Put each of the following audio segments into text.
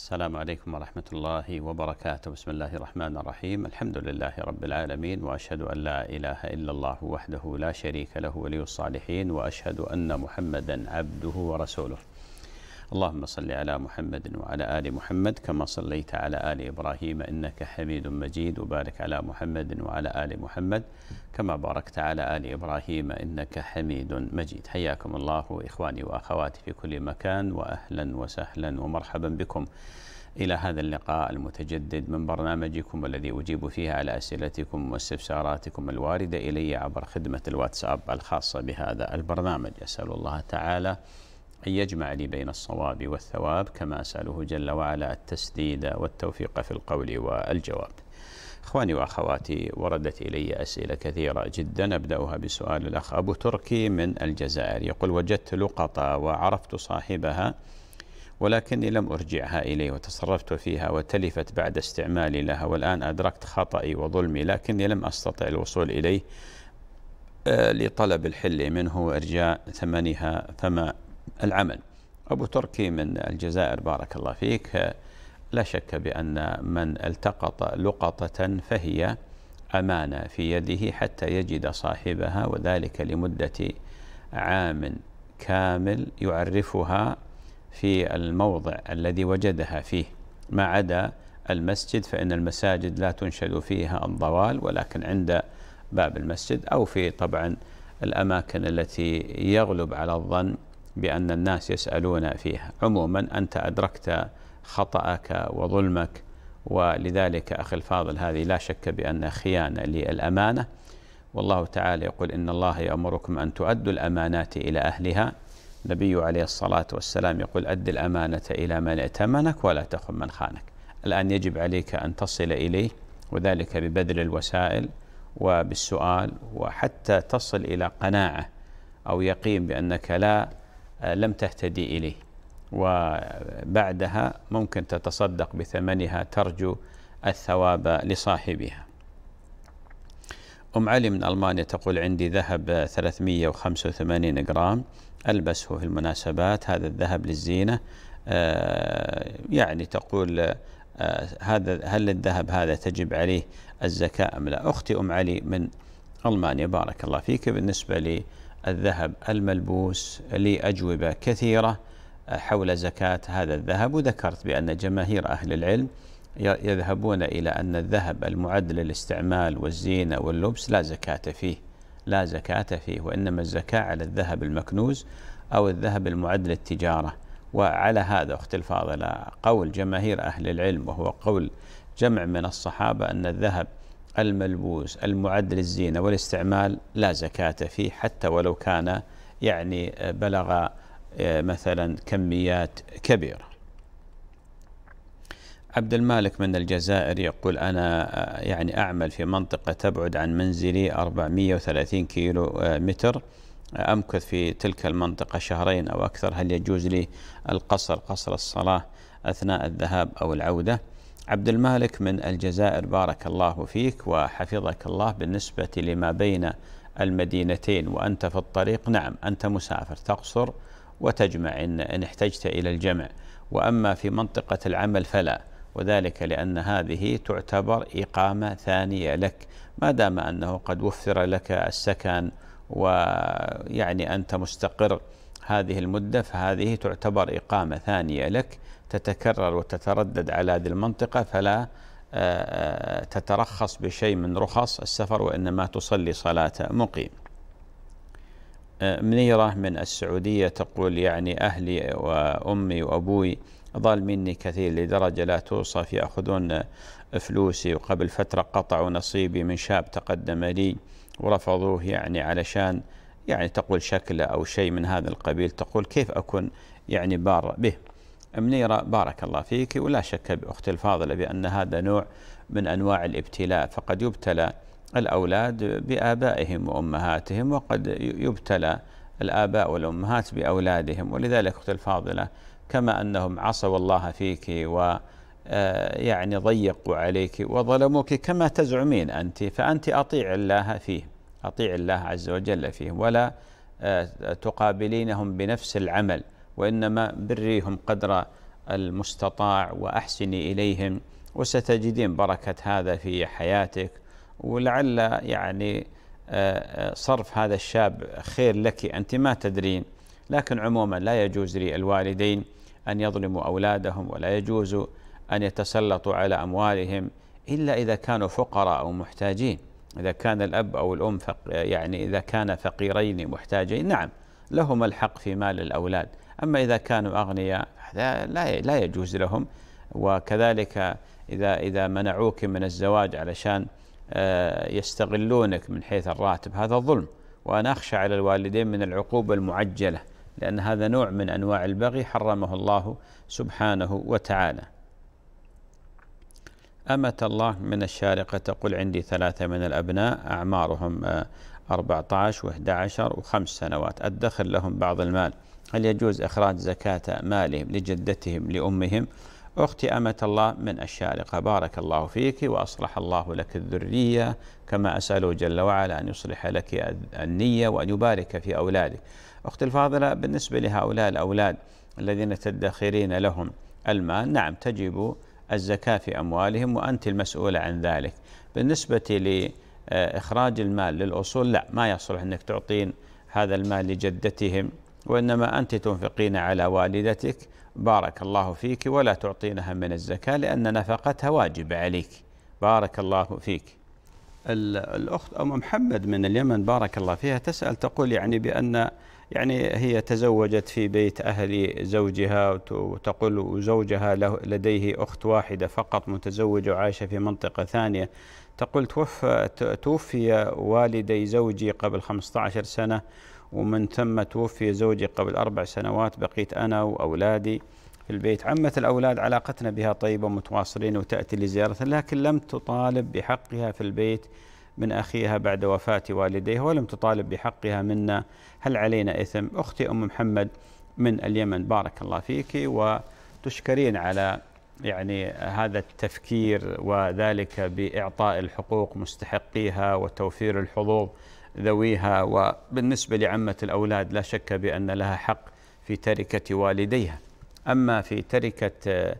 السلام عليكم ورحمة الله وبركاته بسم الله الرحمن الرحيم الحمد لله رب العالمين وأشهد أن لا إله إلا الله وحده لا شريك له ولي الصالحين وأشهد أن محمدا عبده ورسوله اللهم صل على محمد وعلى آل محمد كما صليت على آل إبراهيم إنك حميد مجيد وبارك على محمد وعلى آل محمد كما باركت على آل إبراهيم إنك حميد مجيد حياكم الله إخواني وأخواتي في كل مكان وأهلا وسهلا ومرحبا بكم إلى هذا اللقاء المتجدد من برنامجكم الذي أجيب فيه على أسئلتكم واستفساراتكم الواردة إلي عبر خدمة الواتساب الخاصة بهذا البرنامج أسأل الله تعالى أن يجمع لي بين الصواب والثواب كما أسأله جل وعلا التسديد والتوفيق في القول والجواب إخواني وأخواتي وردت إلي أسئلة كثيرة جدا أبدأها بسؤال الأخ أبو تركي من الجزائر يقول وجدت لقطة وعرفت صاحبها ولكني لم أرجعها إليه وتصرفت فيها وتلفت بعد استعمالي لها والآن أدركت خطأي وظلمي لكني لم أستطع الوصول إليه آه، لطلب الحل منه وإرجاء ثمنها فما العمل أبو تركي من الجزائر بارك الله فيك لا شك بأن من التقط لقطة فهي أمانة في يده حتى يجد صاحبها وذلك لمدة عام كامل يعرفها في الموضع الذي وجدها فيه ما عدا المسجد فإن المساجد لا تنشد فيها الضوال ولكن عند باب المسجد أو في طبعا الأماكن التي يغلب على الظن بأن الناس يسألون فيها عموما أنت أدركت خطأك وظلمك ولذلك أخي الفاضل هذه لا شك بأنها خيانة للأمانة والله تعالى يقول إن الله يأمركم أن تؤدوا الأمانات إلى أهلها النبي عليه الصلاة والسلام يقول أد الأمانة إلى من ائتمنك ولا تخن من خانك الآن يجب عليك أن تصل إليه وذلك ببذل الوسائل وبالسؤال وحتى تصل إلى قناعة أو يقين بأنك لا لم تهتدي إليه وبعدها ممكن تتصدق بثمنها ترجو الثواب لصاحبها أم علي من ألمانيا تقول عندي ذهب 385 جرام ألبسه في المناسبات هذا الذهب للزينة آه، يعني تقول آه، هذا هل الذهب هذا تجب عليه الزكاة أم لا أختي أم علي من ألمانيا بارك الله فيك بالنسبة لي الذهب الملبوس لأجوبة كثيرة حول زكاة هذا الذهب وذكرت بأن جماهير أهل العلم يذهبون إلى أن الذهب المعد للاستعمال والزينة واللبس لا زكاة فيه لا زكاة فيه وإنما الزكاة على الذهب المكنوز أو الذهب المعد للتجارة وعلى هذا أخت الفاضلة قول جماهير أهل العلم وهو قول جمع من الصحابة أن الذهب الملبوس المعد للزينة والاستعمال لا زكاة فيه حتى ولو كان يعني آه، بلغ آه، مثلا كميات كبيرة عبد المالك من الجزائر يقول أنا آه، يعني أعمل في منطقة تبعد عن منزلي 430 كيلو متر أمكث في تلك المنطقة شهرين أو أكثر هل يجوز لي القصر قصر الصلاة أثناء الذهاب أو العودة عبد المالك من الجزائر بارك الله فيك وحفظك الله بالنسبة لما بين المدينتين وأنت في الطريق نعم أنت مسافر تقصر وتجمع إن, إن احتجت إلى الجمع وأما في منطقة العمل فلا وذلك لأن هذه تعتبر إقامة ثانية لك ما دام أنه قد وفر لك السكن ويعني أنت مستقر هذه المدة فهذه تعتبر إقامة ثانية لك تتكرر وتتردد على هذه المنطقة فلا آه، آه، تترخص بشيء من رخص السفر وإنما تصلي صلاة مقيم آه، منيرة من السعودية تقول يعني أهلي وأمي وأبوي ظالميني كثير لدرجة لا توصف يأخذون فلوسي وقبل فترة قطعوا نصيبي من شاب تقدم لي ورفضوه يعني علشان يعني تقول شكله أو شيء من هذا القبيل تقول كيف أكون يعني بار به منيرة بارك الله فيك ولا شك بأختي الفاضلة بأن هذا نوع من أنواع الابتلاء فقد يبتلى الأولاد بآبائهم وأمهاتهم وقد يبتلى الآباء والأمهات بأولادهم ولذلك أختي الفاضلة كما أنهم عصوا الله فيك و آه، يعني ضيقوا عليك وظلموك كما تزعمين أنت فأنت أطيع الله فيه أطيع الله عز وجل فيه ولا آه، تقابلينهم بنفس العمل وإنما بريهم قدر المستطاع وأحسني إليهم وستجدين بركة هذا في حياتك ولعل يعني آه، آه، صرف هذا الشاب خير لك أنت ما تدرين لكن عموما لا يجوز للوالدين أن يظلموا أولادهم ولا يجوز أن يتسلطوا على أموالهم إلا إذا كانوا فقراء أو محتاجين إذا كان الأب أو الأم فق يعني إذا كان فقيرين محتاجين نعم لهما الحق في مال الأولاد أما إذا كانوا أغنياء هذا لا لا يجوز لهم وكذلك إذا إذا منعوك من الزواج علشان آه، يستغلونك من حيث الراتب هذا ظلم وأنا أخشى على الوالدين من العقوبة المعجلة لأن هذا نوع من أنواع البغي حرمه الله سبحانه وتعالى أمة الله من الشارقة تقول عندي ثلاثة من الأبناء أعمارهم 14 آه، و11 وخمس سنوات أدخر لهم بعض المال هل يجوز إخراج زكاة مالهم لجدتهم لأمهم أختي أمة الله من الشارقة بارك الله فيك وأصلح الله لك الذرية كما أسأله جل وعلا أن يصلح لك النية وأن يبارك في أولادك أختي الفاضلة بالنسبة لهؤلاء الأولاد الذين تدخرين لهم المال نعم تجب الزكاة في أموالهم وأنت المسؤولة عن ذلك بالنسبة لإخراج المال للأصول لا ما يصلح أنك تعطين هذا المال لجدتهم وإنما أنت تنفقين على والدتك بارك الله فيك ولا تعطينها من الزكاة لأن نفقتها واجب عليك بارك الله فيك الأخت أم محمد من اليمن بارك الله فيها تسأل تقول يعني بأن يعني هي تزوجت في بيت أهل زوجها وتقول زوجها لديه أخت واحدة فقط متزوجة وعايشة في منطقة ثانية تقول توفى, توفي والدي زوجي قبل 15 سنة ومن ثم توفي زوجي قبل أربع سنوات بقيت أنا وأولادي في البيت عمة الأولاد علاقتنا بها طيبة ومتواصلين وتأتي لزيارتها لكن لم تطالب بحقها في البيت من أخيها بعد وفاة والديها ولم تطالب بحقها منا هل علينا إثم أختي أم محمد من اليمن بارك الله فيك وتشكرين على يعني هذا التفكير وذلك بإعطاء الحقوق مستحقيها وتوفير الحظوظ ذويها وبالنسبة لعمة الأولاد لا شك بأن لها حق في تركة والديها أما في تركة آه،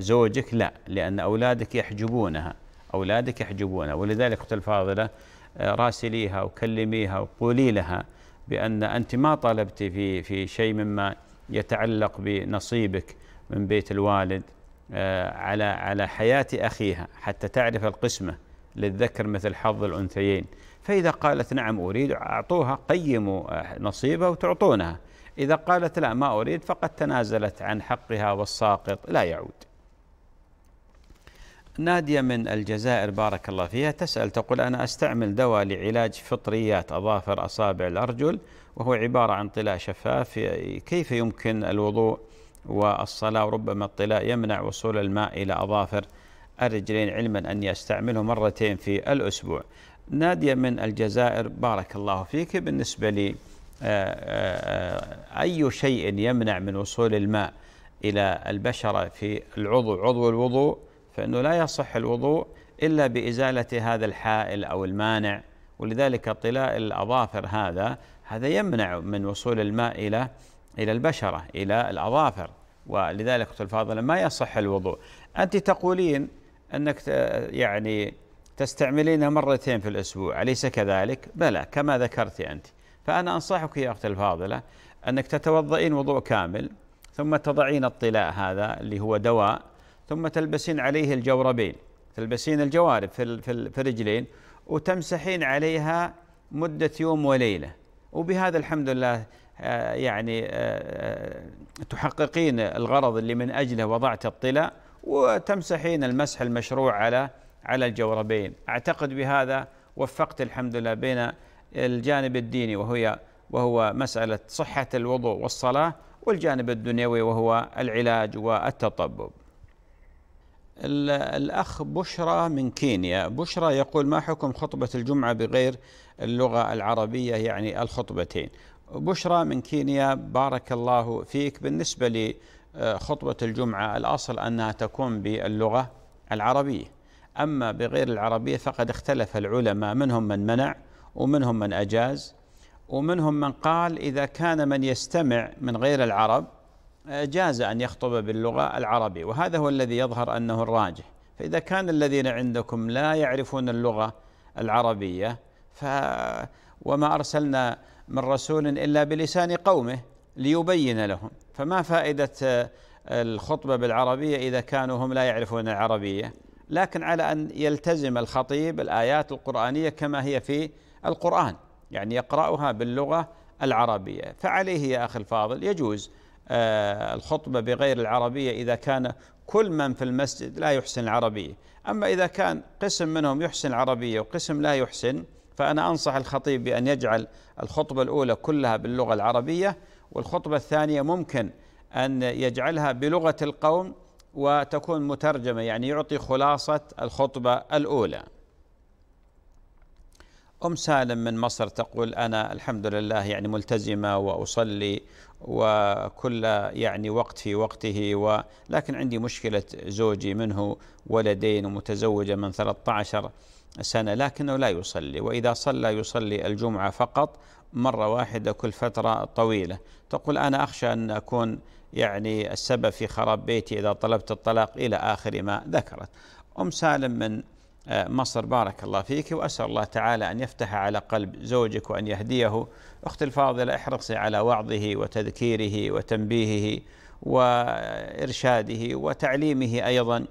زوجك لا لأن أولادك يحجبونها أولادك يحجبونها ولذلك أخت الفاضلة آه، راسليها وكلميها وقولي لها بأن أنت ما طلبت في في شيء مما يتعلق بنصيبك من بيت الوالد آه، على على حياة أخيها حتى تعرف القسمة للذكر مثل حظ الأنثيين فإذا قالت نعم أريد أعطوها قيموا آه، نصيبها وتعطونها إذا قالت لا ما أريد فقد تنازلت عن حقها والساقط لا يعود نادية من الجزائر بارك الله فيها تسأل تقول أنا أستعمل دواء لعلاج فطريات أظافر أصابع الأرجل وهو عبارة عن طلاء شفاف كيف يمكن الوضوء والصلاة وربما الطلاء يمنع وصول الماء إلى أظافر الرجلين علما أني أستعمله مرتين في الأسبوع نادية من الجزائر بارك الله فيك بالنسبة لي آه، آه، آه، أي شيء يمنع من وصول الماء إلى البشرة في العضو عضو الوضوء فإنه لا يصح الوضوء إلا بإزالة هذا الحائل أو المانع ولذلك طلاء الأظافر هذا هذا يمنع من وصول الماء إلى إلى البشرة إلى الأظافر ولذلك الفاضلة ما يصح الوضوء أنت تقولين أنك يعني تستعملينها مرتين في الأسبوع أليس كذلك؟ بلى كما ذكرت أنت فأنا أنصحك يا أختي الفاضلة أنك تتوضئين وضوء كامل ثم تضعين الطلاء هذا اللي هو دواء ثم تلبسين عليه الجوربين تلبسين الجوارب في في الرجلين وتمسحين عليها مدة يوم وليلة وبهذا الحمد لله آه، يعني آه، آه، تحققين الغرض اللي من أجله وضعت الطلاء وتمسحين المسح المشروع على على الجوربين أعتقد بهذا وفقت الحمد لله بين الجانب الديني وهي وهو مسألة صحة الوضوء والصلاة والجانب الدنيوي وهو العلاج والتطبب الأخ بشرى من كينيا بشرى يقول ما حكم خطبة الجمعة بغير اللغة العربية يعني الخطبتين بشرى من كينيا بارك الله فيك بالنسبة لخطبة الجمعة الأصل أنها تكون باللغة العربية أما بغير العربية فقد اختلف العلماء منهم من منع ومنهم من أجاز ومنهم من قال إذا كان من يستمع من غير العرب آه، جاز أن يخطب باللغة العربية وهذا هو الذي يظهر أنه الراجح فإذا كان الذين عندكم لا يعرفون اللغة العربية ف وما أرسلنا من رسول إلا بلسان قومه ليبين لهم فما فائدة آه، الخطبة بالعربية إذا كانوا هم لا يعرفون العربية لكن على أن يلتزم الخطيب الآيات القرآنية كما هي في القرآن يعني يقرأها باللغة العربية فعليه يا أخي الفاضل يجوز آه، الخطبة بغير العربية إذا كان كل من في المسجد لا يحسن العربية أما إذا كان قسم منهم يحسن العربية وقسم لا يحسن فأنا أنصح الخطيب بأن يجعل الخطبة الأولى كلها باللغة العربية والخطبة الثانية ممكن أن يجعلها بلغة القوم وتكون مترجمة يعني يعطي خلاصة الخطبة الأولى أم سالم من مصر تقول أنا الحمد لله يعني ملتزمة وأصلي وكل يعني وقت في وقته ولكن عندي مشكلة زوجي منه ولدين ومتزوجة من 13 سنة لكنه لا يصلي وإذا صلى يصلي الجمعة فقط مرة واحدة كل فترة طويلة تقول أنا أخشى أن أكون يعني السبب في خراب بيتي إذا طلبت الطلاق إلى آخر ما ذكرت أم سالم من آه، مصر بارك الله فيك وأسأل الله تعالى أن يفتح على قلب زوجك وأن يهديه أختي الفاضلة احرصي على وعظه وتذكيره وتنبيهه وإرشاده وتعليمه أيضا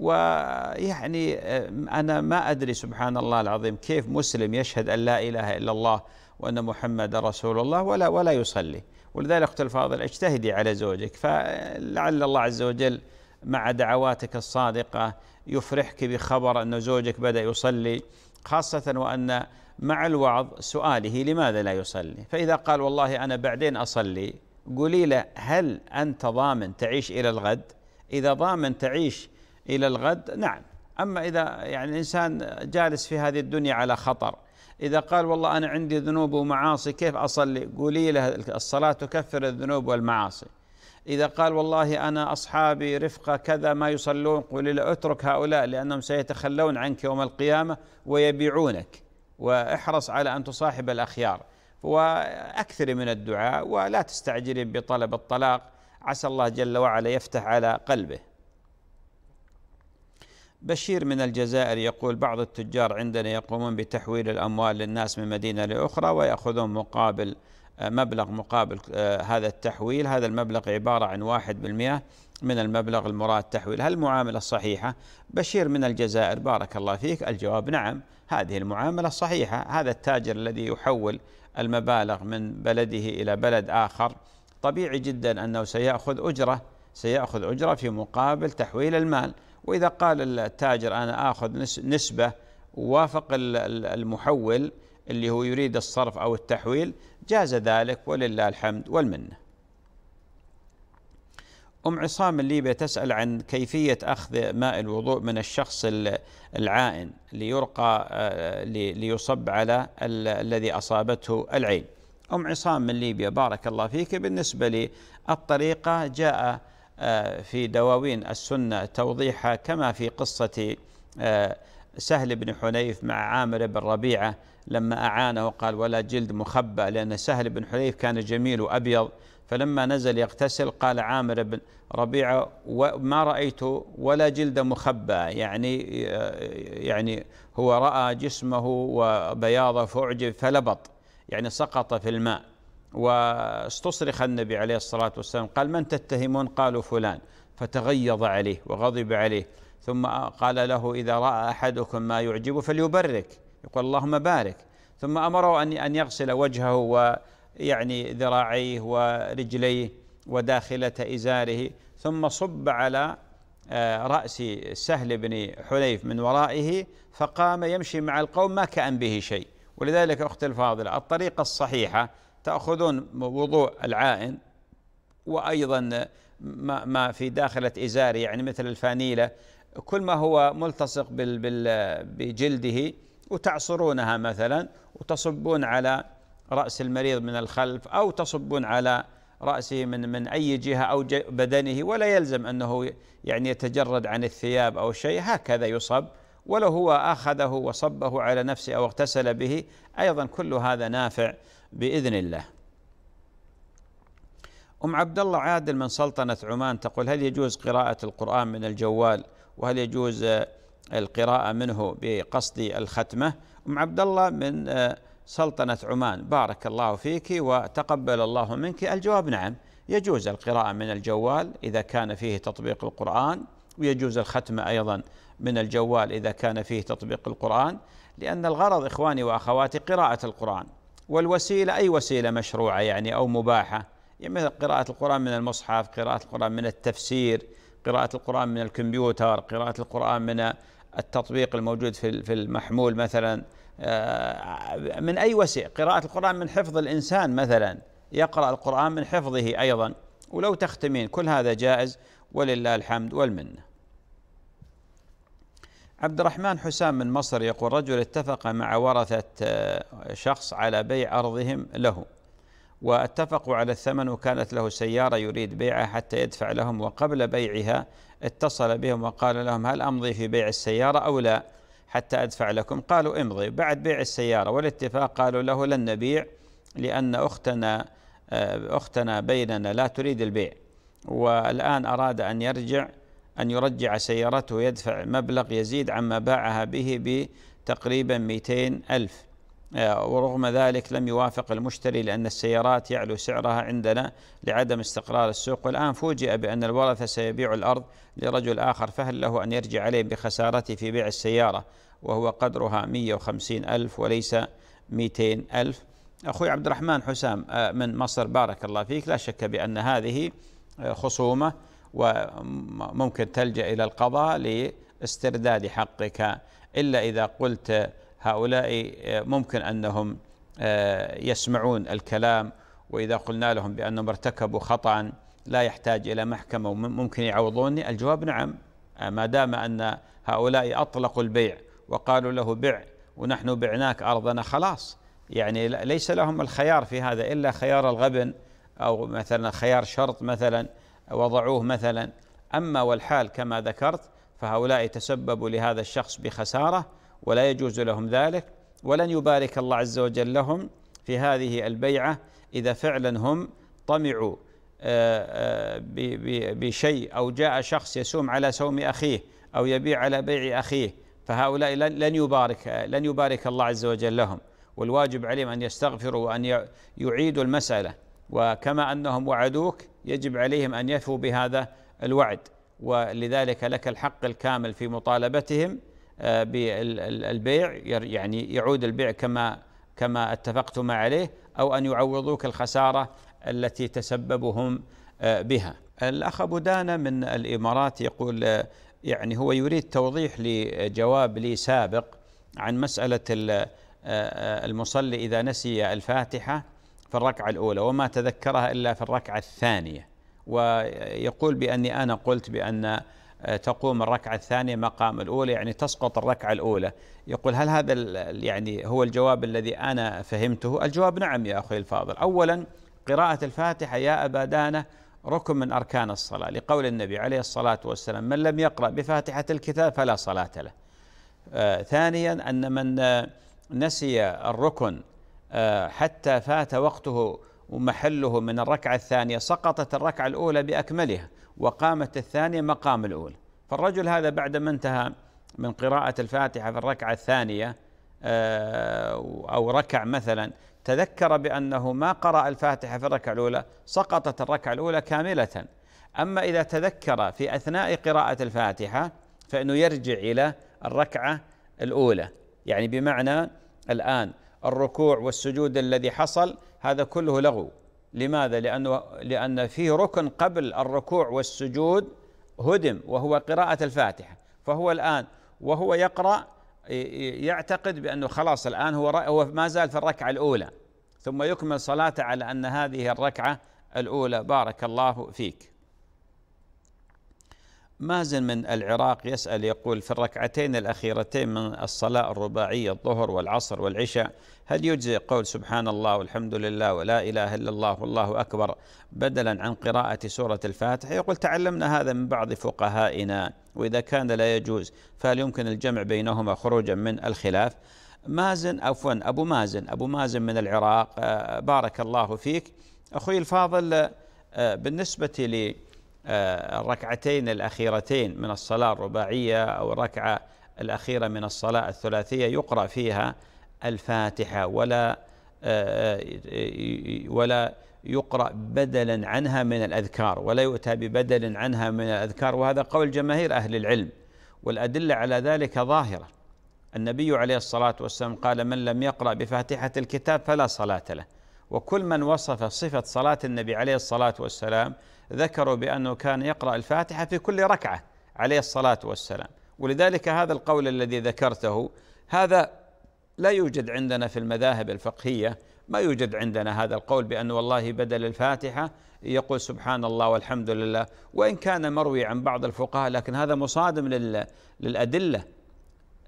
ويعني آه، أنا ما أدري سبحان الله العظيم كيف مسلم يشهد أن لا إله إلا الله وأن محمد رسول الله ولا ولا يصلي ولذلك أخت الفاضل اجتهدي على زوجك فلعل الله عز وجل مع دعواتك الصادقة يفرحك بخبر أن زوجك بدأ يصلي خاصة وأن مع الوعظ سؤاله لماذا لا يصلي فإذا قال والله أنا بعدين أصلي قولي له هل أنت ضامن تعيش إلى الغد إذا ضامن تعيش إلى الغد نعم أما إذا يعني الإنسان جالس في هذه الدنيا على خطر إذا قال والله أنا عندي ذنوب ومعاصي كيف أصلي قولي له الصلاة تكفر الذنوب والمعاصي إذا قال والله أنا أصحابي رفقة كذا ما يصلون قولي له اترك هؤلاء لأنهم سيتخلون عنك يوم القيامة ويبيعونك واحرص على أن تصاحب الأخيار وأكثر من الدعاء ولا تستعجلي بطلب الطلاق عسى الله جل وعلا يفتح على قلبه بشير من الجزائر يقول بعض التجار عندنا يقومون بتحويل الأموال للناس من مدينة لأخرى ويأخذون مقابل آه، مبلغ مقابل آه، هذا التحويل هذا المبلغ عبارة عن واحد بالمئة من المبلغ المراد تحويل هل المعاملة صحيحة؟ بشير من الجزائر بارك الله فيك الجواب نعم هذه المعاملة صحيحة هذا التاجر الذي يحول المبالغ من بلده إلى بلد آخر طبيعي جدا أنه سيأخذ أجرة سيأخذ أجرة في مقابل تحويل المال وإذا قال التاجر أنا آخذ نسبة وافق المحول اللي هو يريد الصرف أو التحويل جاز ذلك ولله الحمد والمنة أم عصام الليبي تسأل عن كيفية أخذ ماء الوضوء من الشخص العائن ليرقى آه، ليصب على الذي أصابته العين أم عصام من ليبيا بارك الله فيك بالنسبة للطريقة جاء آه، في دواوين السنة توضيحها كما في قصة آه، سهل بن حنيف مع عامر بن ربيعة لما أعانه قال ولا جلد مخبأ لأن سهل بن حنيف كان جميل وأبيض فلما نزل يغتسل قال عامر بن ربيعة وما رأيت ولا جلد مخبأ يعني آه، يعني هو رأى جسمه وبياضه فأعجب فلبط يعني سقط في الماء واستصرخ النبي عليه الصلاة والسلام قال من تتهمون قالوا فلان فتغيظ عليه وغضب عليه ثم قال له إذا رأى أحدكم ما يعجبه فليبرك يقول اللهم بارك ثم أمره أن أن يغسل وجهه ويعني ذراعيه ورجليه وداخلة إزاره ثم صب على آه، رأس سهل بن حنيف من ورائه فقام يمشي مع القوم ما كأن به شيء ولذلك أختي الفاضلة الطريقة الصحيحة تأخذون وضوء العائن وأيضا ما, ما في داخلة إزاري يعني مثل الفانيلة كل ما هو ملتصق بال بال بجلده وتعصرونها مثلا وتصبون على رأس المريض من الخلف أو تصبون على رأسه من من أي جهة أو بدنه ولا يلزم أنه يعني يتجرد عن الثياب أو شيء هكذا يصب ولو هو أخذه وصبه على نفسه أو اغتسل به أيضا كل هذا نافع بإذن الله أم عبد الله عادل من سلطنة عمان تقول هل يجوز قراءة القرآن من الجوال وهل يجوز آه، القراءة منه بقصد الختمة أم عبد الله من آه، سلطنة عمان بارك الله فيك وتقبل الله منك الجواب نعم يجوز القراءة من الجوال إذا كان فيه تطبيق القرآن ويجوز الختمة أيضا من الجوال إذا كان فيه تطبيق القرآن لأن الغرض إخواني وأخواتي قراءة القرآن والوسيلة أي وسيلة مشروعة يعني أو مباحة يعني مثل قراءة القرآن من المصحف قراءة القرآن من التفسير قراءة القرآن من الكمبيوتر قراءة القرآن من التطبيق الموجود في المحمول مثلا آه، من أي وسيلة قراءة القرآن من حفظ الإنسان مثلا يقرأ القرآن من حفظه أيضا ولو تختمين كل هذا جائز ولله الحمد والمنه عبد الرحمن حسام من مصر يقول رجل اتفق مع ورثة آه، شخص على بيع أرضهم له واتفقوا على الثمن وكانت له سيارة يريد بيعها حتى يدفع لهم وقبل بيعها اتصل بهم وقال لهم هل أمضي في بيع السيارة أو لا حتى أدفع لكم قالوا امضي بعد بيع السيارة والاتفاق قالوا له لن نبيع لأن أختنا آه، أختنا بيننا لا تريد البيع والآن أراد أن يرجع أن يرجع سيارته يدفع مبلغ يزيد عما باعها به بتقريبا 200 ألف آه، ورغم ذلك لم يوافق المشتري لأن السيارات يعلو سعرها عندنا لعدم استقرار السوق والآن فوجئ بأن الورثة سيبيع الأرض لرجل آخر فهل له أن يرجع عليه بخسارته في بيع السيارة وهو قدرها 150 ألف وليس 200 ألف أخوي عبد الرحمن حسام آه، من مصر بارك الله فيك لا شك بأن هذه آه، خصومة وممكن تلجأ إلى القضاء لاسترداد حقك إلا إذا قلت هؤلاء ممكن أنهم آه، يسمعون الكلام وإذا قلنا لهم بأنهم ارتكبوا خطأ لا يحتاج إلى محكمة وممكن يعوضوني الجواب نعم آه، ما دام أن هؤلاء أطلقوا البيع وقالوا له بع ونحن بعناك أرضنا خلاص يعني ليس لهم الخيار في هذا إلا خيار الغبن أو مثلا خيار شرط مثلا وضعوه مثلا أما والحال كما ذكرت فهؤلاء تسببوا لهذا الشخص بخسارة ولا يجوز لهم ذلك ولن يبارك الله عز وجل لهم في هذه البيعة إذا فعلا هم طمعوا آه، آه، بشيء أو جاء شخص يسوم على سوم أخيه أو يبيع على بيع أخيه فهؤلاء لن يبارك لن يبارك الله عز وجل لهم والواجب عليهم أن يستغفروا وأن يعيدوا المسألة وكما انهم وعدوك يجب عليهم ان يفوا بهذا الوعد ولذلك لك الحق الكامل في مطالبتهم آه، بالبيع يعني يعود البيع كما كما اتفقتما عليه او ان يعوضوك الخساره التي تسببهم آه، بها. الاخ ابو دانا من الامارات يقول آه، يعني هو يريد توضيح لجواب لي سابق عن مساله المصلي اذا نسي الفاتحه في الركعة الأولى وما تذكرها إلا في الركعة الثانية ويقول بأني أنا قلت بأن آه، تقوم الركعة الثانية مقام الأولى يعني تسقط الركعة الأولى يقول هل هذا يعني هو الجواب الذي أنا فهمته الجواب نعم يا أخي الفاضل أولا قراءة الفاتحة يا أبا دانة ركن من أركان الصلاة لقول النبي عليه الصلاة والسلام من لم يقرأ بفاتحة الكتاب فلا صلاة له آه، ثانيا أن من آه، نسي الركن آه، حتى فات وقته ومحله من الركعة الثانية سقطت الركعة الأولى بأكملها وقامت الثانية مقام الأولى فالرجل هذا بعدما انتهى من قراءة الفاتحة في الركعة الثانية آه، أو ركع مثلا تذكر بأنه ما قرأ الفاتحة في الركعة الأولى سقطت الركعة الأولى كاملة أما إذا تذكر في أثناء قراءة الفاتحة فإنه يرجع إلى الركعة الأولى يعني بمعنى الآن الركوع والسجود الذي حصل هذا كله لغو لماذا؟ لأنه لأن فيه ركن قبل الركوع والسجود هدم وهو قراءة الفاتحة فهو الآن وهو يقرأ يعتقد بأنه خلاص الآن هو هو ما زال في الركعة الأولى ثم يكمل صلاته على أن هذه الركعة الأولى بارك الله فيك مازن من العراق يسأل يقول في الركعتين الأخيرتين من الصلاة الرباعية الظهر والعصر والعشاء هل يجزي قول سبحان الله والحمد لله ولا إله إلا الله والله أكبر بدلا عن قراءة سورة الفاتحة يقول تعلمنا هذا من بعض فقهائنا وإذا كان لا يجوز فهل يمكن الجمع بينهما خروجا من الخلاف مازن عفوا أبو مازن أبو مازن من العراق آه، بارك الله فيك أخوي الفاضل آه، بالنسبة لي آه، الركعتين الأخيرتين من الصلاة الرباعية أو الركعة الأخيرة من الصلاة الثلاثية يقرأ فيها الفاتحة ولا آه، آه، ولا يقرأ بدلا عنها من الأذكار ولا يؤتى ببدل عنها من الأذكار وهذا قول جماهير أهل العلم والأدلة على ذلك ظاهرة النبي عليه الصلاة والسلام قال من لم يقرأ بفاتحة الكتاب فلا صلاة له وكل من وصف صفة صلاة النبي عليه الصلاة والسلام ذكروا بأنه كان يقرأ الفاتحة في كل ركعة عليه الصلاة والسلام ولذلك هذا القول الذي ذكرته هذا لا يوجد عندنا في المذاهب الفقهية ما يوجد عندنا هذا القول بأن والله بدل الفاتحة يقول سبحان الله والحمد لله وإن كان مروي عن بعض الفقهاء لكن هذا مصادم للأدلة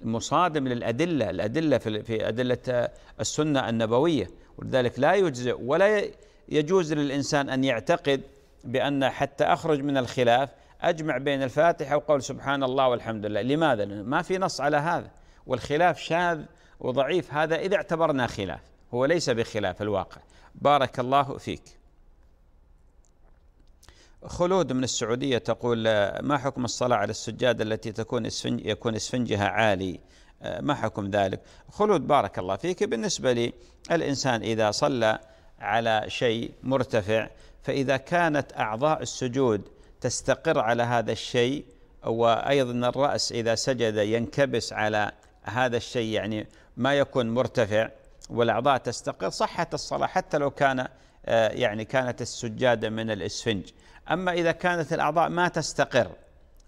مصادم للأدلة الأدلة في أدلة السنة النبوية ولذلك لا يجزئ ولا يجوز للإنسان أن يعتقد بأن حتى أخرج من الخلاف أجمع بين الفاتحة وقول سبحان الله والحمد لله لماذا؟ لأنه ما في نص على هذا والخلاف شاذ وضعيف هذا إذا اعتبرنا خلاف هو ليس بخلاف الواقع بارك الله فيك خلود من السعودية تقول ما حكم الصلاة على السجادة التي تكون اسفنج يكون اسفنجها عالي آه، ما حكم ذلك خلود بارك الله فيك بالنسبة للإنسان إذا صلى على شيء مرتفع فإذا كانت أعضاء السجود تستقر على هذا الشيء وأيضا الرأس إذا سجد ينكبس على هذا الشيء يعني ما يكون مرتفع والأعضاء تستقر صحة الصلاة حتى لو كان آه، يعني كانت السجادة من الإسفنج أما إذا كانت الأعضاء ما تستقر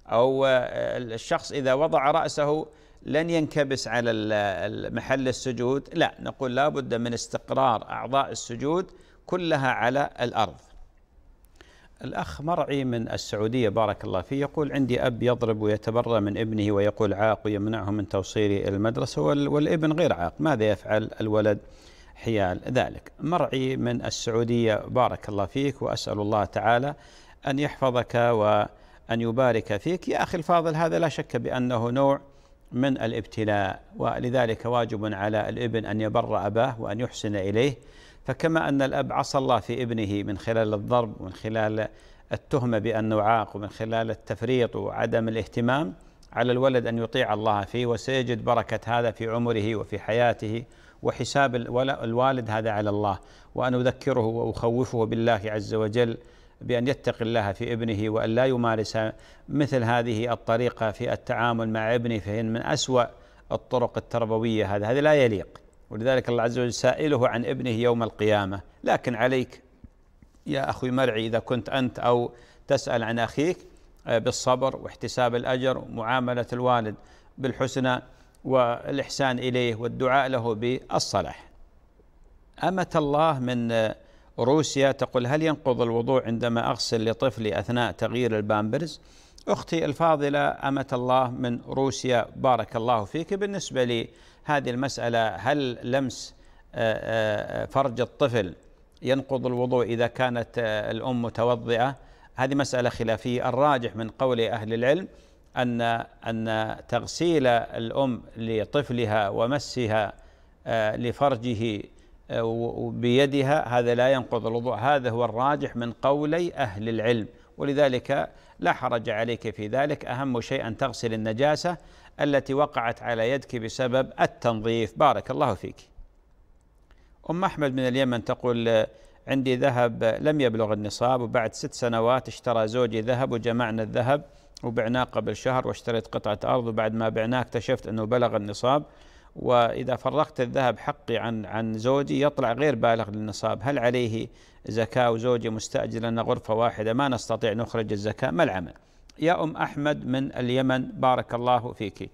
أو آه، الشخص إذا وضع رأسه لن ينكبس على محل السجود لا نقول لابد من استقرار أعضاء السجود كلها على الأرض الأخ مرعي من السعودية بارك الله فيه يقول عندي أب يضرب ويتبرى من ابنه ويقول عاق ويمنعه من توصيله إلى المدرسة والابن غير عاق ماذا يفعل الولد حيال ذلك مرعي من السعودية بارك الله فيك وأسأل الله تعالى أن يحفظك وأن يبارك فيك يا أخي الفاضل هذا لا شك بأنه نوع من الابتلاء ولذلك واجب على الابن أن يبر أباه وأن يحسن إليه فكما ان الاب عصى الله في ابنه من خلال الضرب ومن خلال التهمه بانه عاق ومن خلال التفريط وعدم الاهتمام على الولد ان يطيع الله فيه وسيجد بركه هذا في عمره وفي حياته وحساب الوالد هذا على الله وان اذكره واخوفه بالله عز وجل بأن يتقي الله في ابنه وأن لا يمارس مثل هذه الطريقة في التعامل مع ابنه فهي من أسوأ الطرق التربوية هذا هذا لا يليق ولذلك الله عز وجل سائله عن ابنه يوم القيامة لكن عليك يا أخي مرعي إذا كنت أنت أو تسأل عن أخيك آه، بالصبر واحتساب الأجر ومعاملة الوالد بالحسنى والإحسان إليه والدعاء له بالصلاح أمة الله من آه، روسيا تقول هل ينقض الوضوء عندما أغسل لطفلي أثناء تغيير البامبرز أختي الفاضلة أمة الله من روسيا بارك الله فيك بالنسبة لي هذه المسألة هل لمس آه، آه، فرج الطفل ينقض الوضوء إذا كانت آه، الأم متوضئة هذه مسألة خلافية الراجح من قول أهل العلم أن أن تغسيل الأم لطفلها ومسها لفرجه بيدها هذا لا ينقض الوضوء هذا هو الراجح من قولي أهل العلم ولذلك لا حرج عليك في ذلك أهم شيء أن تغسل النجاسة التي وقعت على يدك بسبب التنظيف بارك الله فيك أم أحمد من اليمن تقول عندي ذهب لم يبلغ النصاب وبعد ست سنوات اشترى زوجي ذهب وجمعنا الذهب وبعناه قبل شهر واشتريت قطعة أرض وبعد ما بعناه اكتشفت أنه بلغ النصاب وإذا فرغت الذهب حقي عن عن زوجي يطلع غير بالغ للنصاب هل عليه زكاة وزوجي مستأجر لنا غرفة واحدة ما نستطيع نخرج الزكاة ما العمل؟ يا أم أحمد من اليمن بارك الله فيك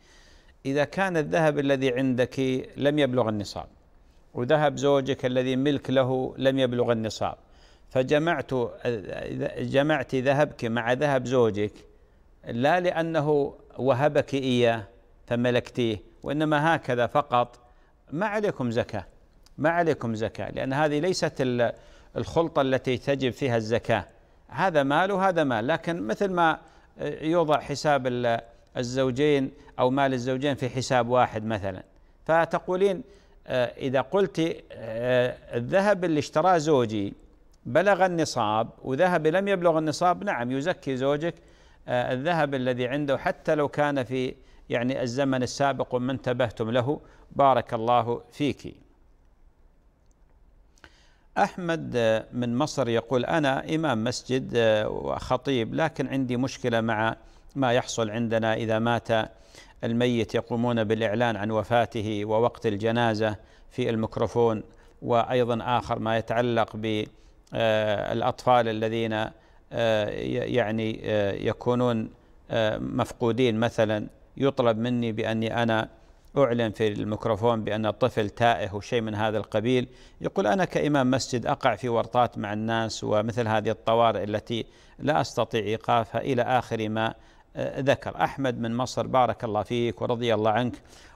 إذا كان الذهب الذي عندك لم يبلغ النصاب وذهب زوجك الذي ملك له لم يبلغ النصاب فجمعت جمعت ذهبك مع ذهب زوجك لا لأنه وهبك إياه فملكتيه وإنما هكذا فقط ما عليكم زكاة ما عليكم زكاة لأن هذه ليست الخلطة التي تجب فيها الزكاة هذا مال وهذا مال لكن مثل ما آه، يوضع حساب الزوجين أو مال الزوجين في حساب واحد مثلا فتقولين آه، إذا قلت آه، الذهب اللي اشتراه زوجي بلغ النصاب وذهب لم يبلغ النصاب نعم يزكي زوجك الذهب الذي عنده حتى لو كان في يعني الزمن السابق وما انتبهتم له بارك الله فيك أحمد من مصر يقول أنا إمام مسجد وخطيب لكن عندي مشكلة مع ما يحصل عندنا إذا مات الميت يقومون بالإعلان عن وفاته ووقت الجنازة في الميكروفون وأيضا آخر ما يتعلق بالأطفال آه، الذين آه، يعني آه، يكونون مفقودين مثلا يطلب مني بأني أنا أعلن في الميكروفون بأن الطفل تائه وشيء من هذا القبيل يقول أنا كإمام مسجد أقع في ورطات مع الناس ومثل هذه الطوارئ التي لا أستطيع إيقافها إلى آخر ما آه، ذكر أحمد من مصر بارك الله فيك ورضي الله عنك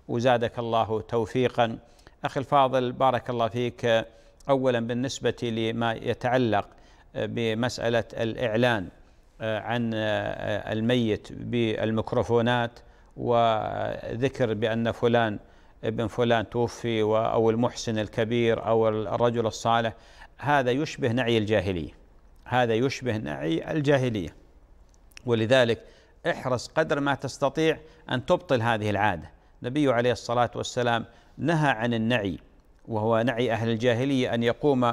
وزادك الله توفيقا أخي الفاضل بارك الله فيك آه، أولا بالنسبة لما يتعلق آه، بمسألة الإعلان عن الميت بالميكروفونات وذكر بأن فلان ابن فلان توفي أو المحسن الكبير أو الرجل الصالح هذا يشبه نعي الجاهلية هذا يشبه نعي الجاهلية ولذلك احرص قدر ما تستطيع أن تبطل هذه العادة النبي عليه الصلاة والسلام نهى عن النعي وهو نعي أهل الجاهلية أن يقوم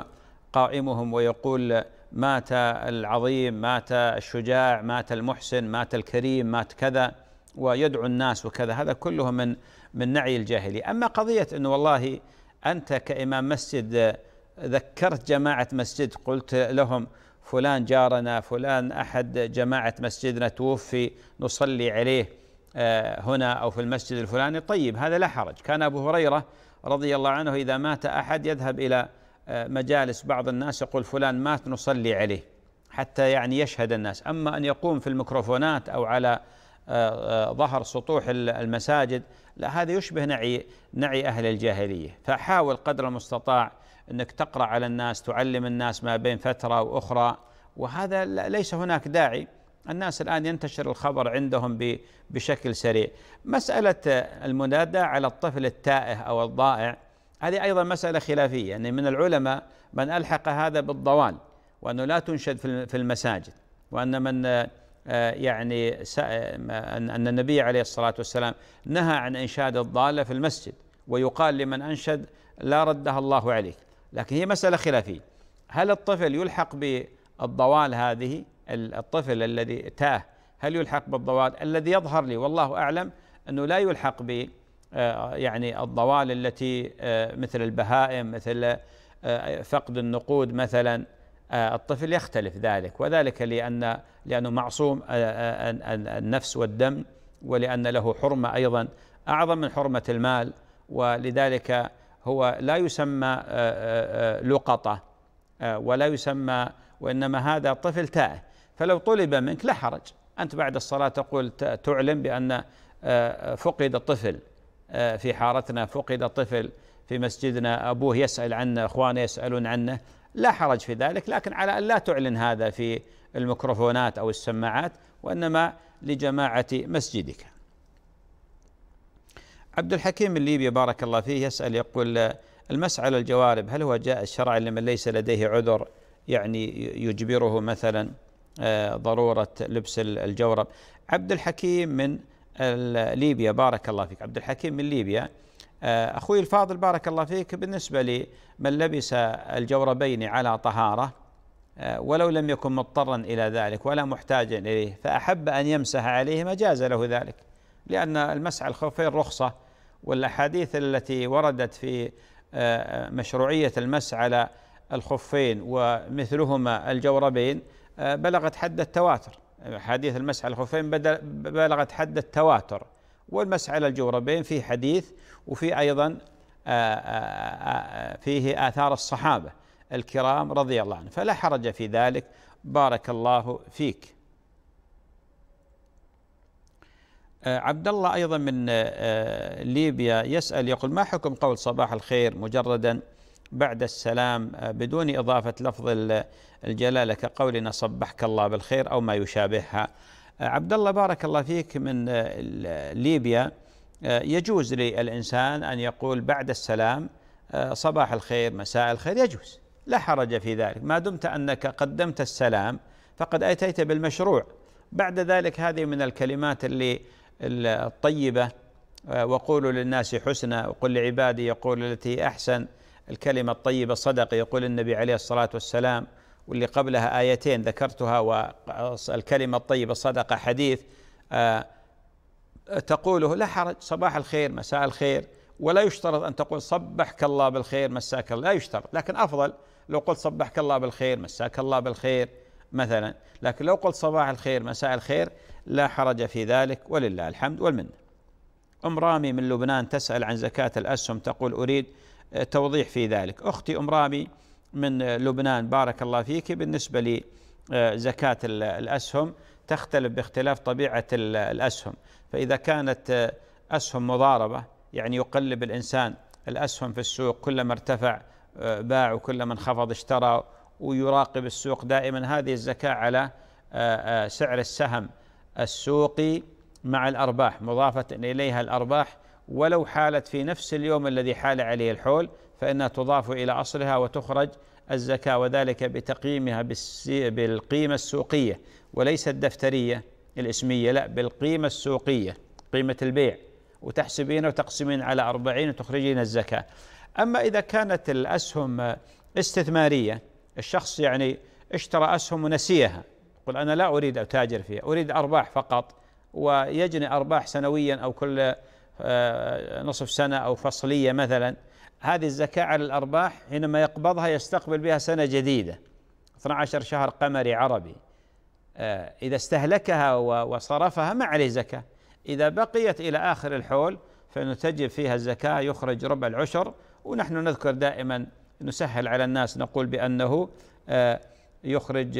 قائمهم ويقول مات العظيم مات الشجاع مات المحسن مات الكريم مات كذا ويدعو الناس وكذا هذا كله من من نعي الجاهلية أما قضية أنه والله أنت كإمام مسجد ذكرت جماعة مسجد قلت لهم فلان جارنا فلان أحد جماعة مسجدنا توفي نصلي عليه آه، هنا أو في المسجد الفلاني طيب هذا لا حرج كان أبو هريرة رضي الله عنه إذا مات أحد يذهب إلى آه، مجالس بعض الناس يقول فلان مات نصلي عليه حتى يعني يشهد الناس أما أن يقوم في الميكروفونات أو على آه، آه، ظهر سطوح المساجد لا هذا يشبه نعي نعي أهل الجاهلية فحاول قدر المستطاع أنك تقرأ على الناس تعلم الناس ما بين فترة وأخرى وهذا ليس هناك داعي الناس الآن ينتشر الخبر عندهم بشكل سريع مسألة المنادى على الطفل التائه أو الضائع هذه أيضا مسألة خلافية يعني من العلماء من ألحق هذا بالضوال وأنه لا تنشد في المساجد وأن من آه، يعني آه، أن النبي عليه الصلاة والسلام نهى عن إنشاد الضالة في المسجد ويقال لمن أنشد لا ردها الله عليك لكن هي مسألة خلافية هل الطفل يلحق بالضوال هذه الطفل الذي تاه هل يلحق بالضوال الذي يظهر لي والله أعلم أنه لا يلحق ب آه، يعني الضوال التي مثل البهائم مثل فقد النقود مثلا آه، الطفل يختلف ذلك وذلك لأن لأنه معصوم آه، آه، النفس والدم ولأن له حرمة أيضا أعظم من حرمة المال ولذلك هو لا يسمى لقطة ولا يسمى وإنما هذا طفل تائه فلو طلب منك لا حرج أنت بعد الصلاة تقول تعلم بأن فقد طفل في حارتنا فقد طفل في مسجدنا أبوه يسأل عنه أخوانه يسألون عنه لا حرج في ذلك لكن على أن لا تعلن هذا في الميكروفونات أو السماعات وإنما لجماعة مسجدك عبد الحكيم الليبي بارك الله فيه يسأل يقول المسعى على الجوارب هل هو جاء الشرع لمن ليس لديه عذر يعني يجبره مثلا آه، ضرورة لبس الجورب عبد الحكيم من ليبيا بارك الله فيك عبد الحكيم من ليبيا آه، أخوي الفاضل بارك الله فيك بالنسبة لمن لبس الجوربين على طهارة آه، ولو لم يكن مضطرا إلى ذلك ولا محتاجا إليه فأحب أن يمسح ما جاز له ذلك لأن المسعى الخفين رخصة والأحاديث التي وردت في آه، مشروعية المس على الخفين ومثلهما الجوربين بلغت حد التواتر حديث المسح على الخفين بلغت حد التواتر والمسعى على الجوربين فيه حديث وفي أيضا آه، آه، آه، فيه آثار الصحابة الكرام رضي الله عنهم فلا حرج في ذلك بارك الله فيك عبد الله أيضا من ليبيا يسأل يقول ما حكم قول صباح الخير مجردا بعد السلام بدون إضافة لفظ الجلالة كقولنا صبحك الله بالخير أو ما يشابهها عبد الله بارك الله فيك من آه، ليبيا آه، يجوز للإنسان أن يقول بعد السلام آه، صباح الخير مساء الخير يجوز لا حرج في ذلك ما دمت أنك قدمت السلام فقد أتيت بالمشروع بعد ذلك هذه من الكلمات اللي الطيبة وقولوا للناس حسنى وقل لعبادي يقول التي أحسن الكلمة الطيبة الصدقة يقول النبي عليه الصلاة والسلام واللي قبلها آيتين ذكرتها والكلمة الطيبة الصدقة حديث آه، تقوله لا حرج صباح الخير مساء الخير ولا يشترط أن تقول صبحك الله بالخير مساك الله لا يشترط لكن أفضل لو قلت صبحك الله بالخير مساك الله بالخير مثلا لكن لو قلت صباح الخير مساء الخير لا حرج في ذلك ولله الحمد والمنه أم رامي من لبنان تسأل عن زكاة الأسهم تقول أريد آه، توضيح في ذلك أختي أم رامي من آه، لبنان بارك الله فيك بالنسبة لزكاة آه، الأسهم تختلف باختلاف طبيعة الأسهم فإذا كانت آه، أسهم مضاربة يعني يقلب الإنسان الأسهم في السوق كلما ارتفع باع وكلما انخفض اشترى ويراقب السوق دائما هذه الزكاة على سعر السهم السوقي مع الأرباح مضافة إليها الأرباح ولو حالت في نفس اليوم الذي حال عليه الحول فإنها تضاف إلى أصلها وتخرج الزكاة وذلك بتقييمها بالقيمة السوقية وليس الدفترية الاسمية لا بالقيمة السوقية قيمة البيع وتحسبين وتقسمين على أربعين وتخرجين الزكاة أما إذا كانت الأسهم استثمارية الشخص يعني اشترى أسهم ونسيها يقول أنا لا أريد أتاجر فيها أريد أرباح فقط ويجني أرباح سنويا أو كل آه، نصف سنة أو فصلية مثلا هذه الزكاة على الأرباح حينما يقبضها يستقبل بها سنة جديدة 12 شهر قمري عربي آه، إذا استهلكها وصرفها ما عليه زكاة إذا بقيت إلى آخر الحول فإنه فيها الزكاة يخرج ربع العشر ونحن نذكر دائما نسهل على الناس نقول بأنه آه، يخرج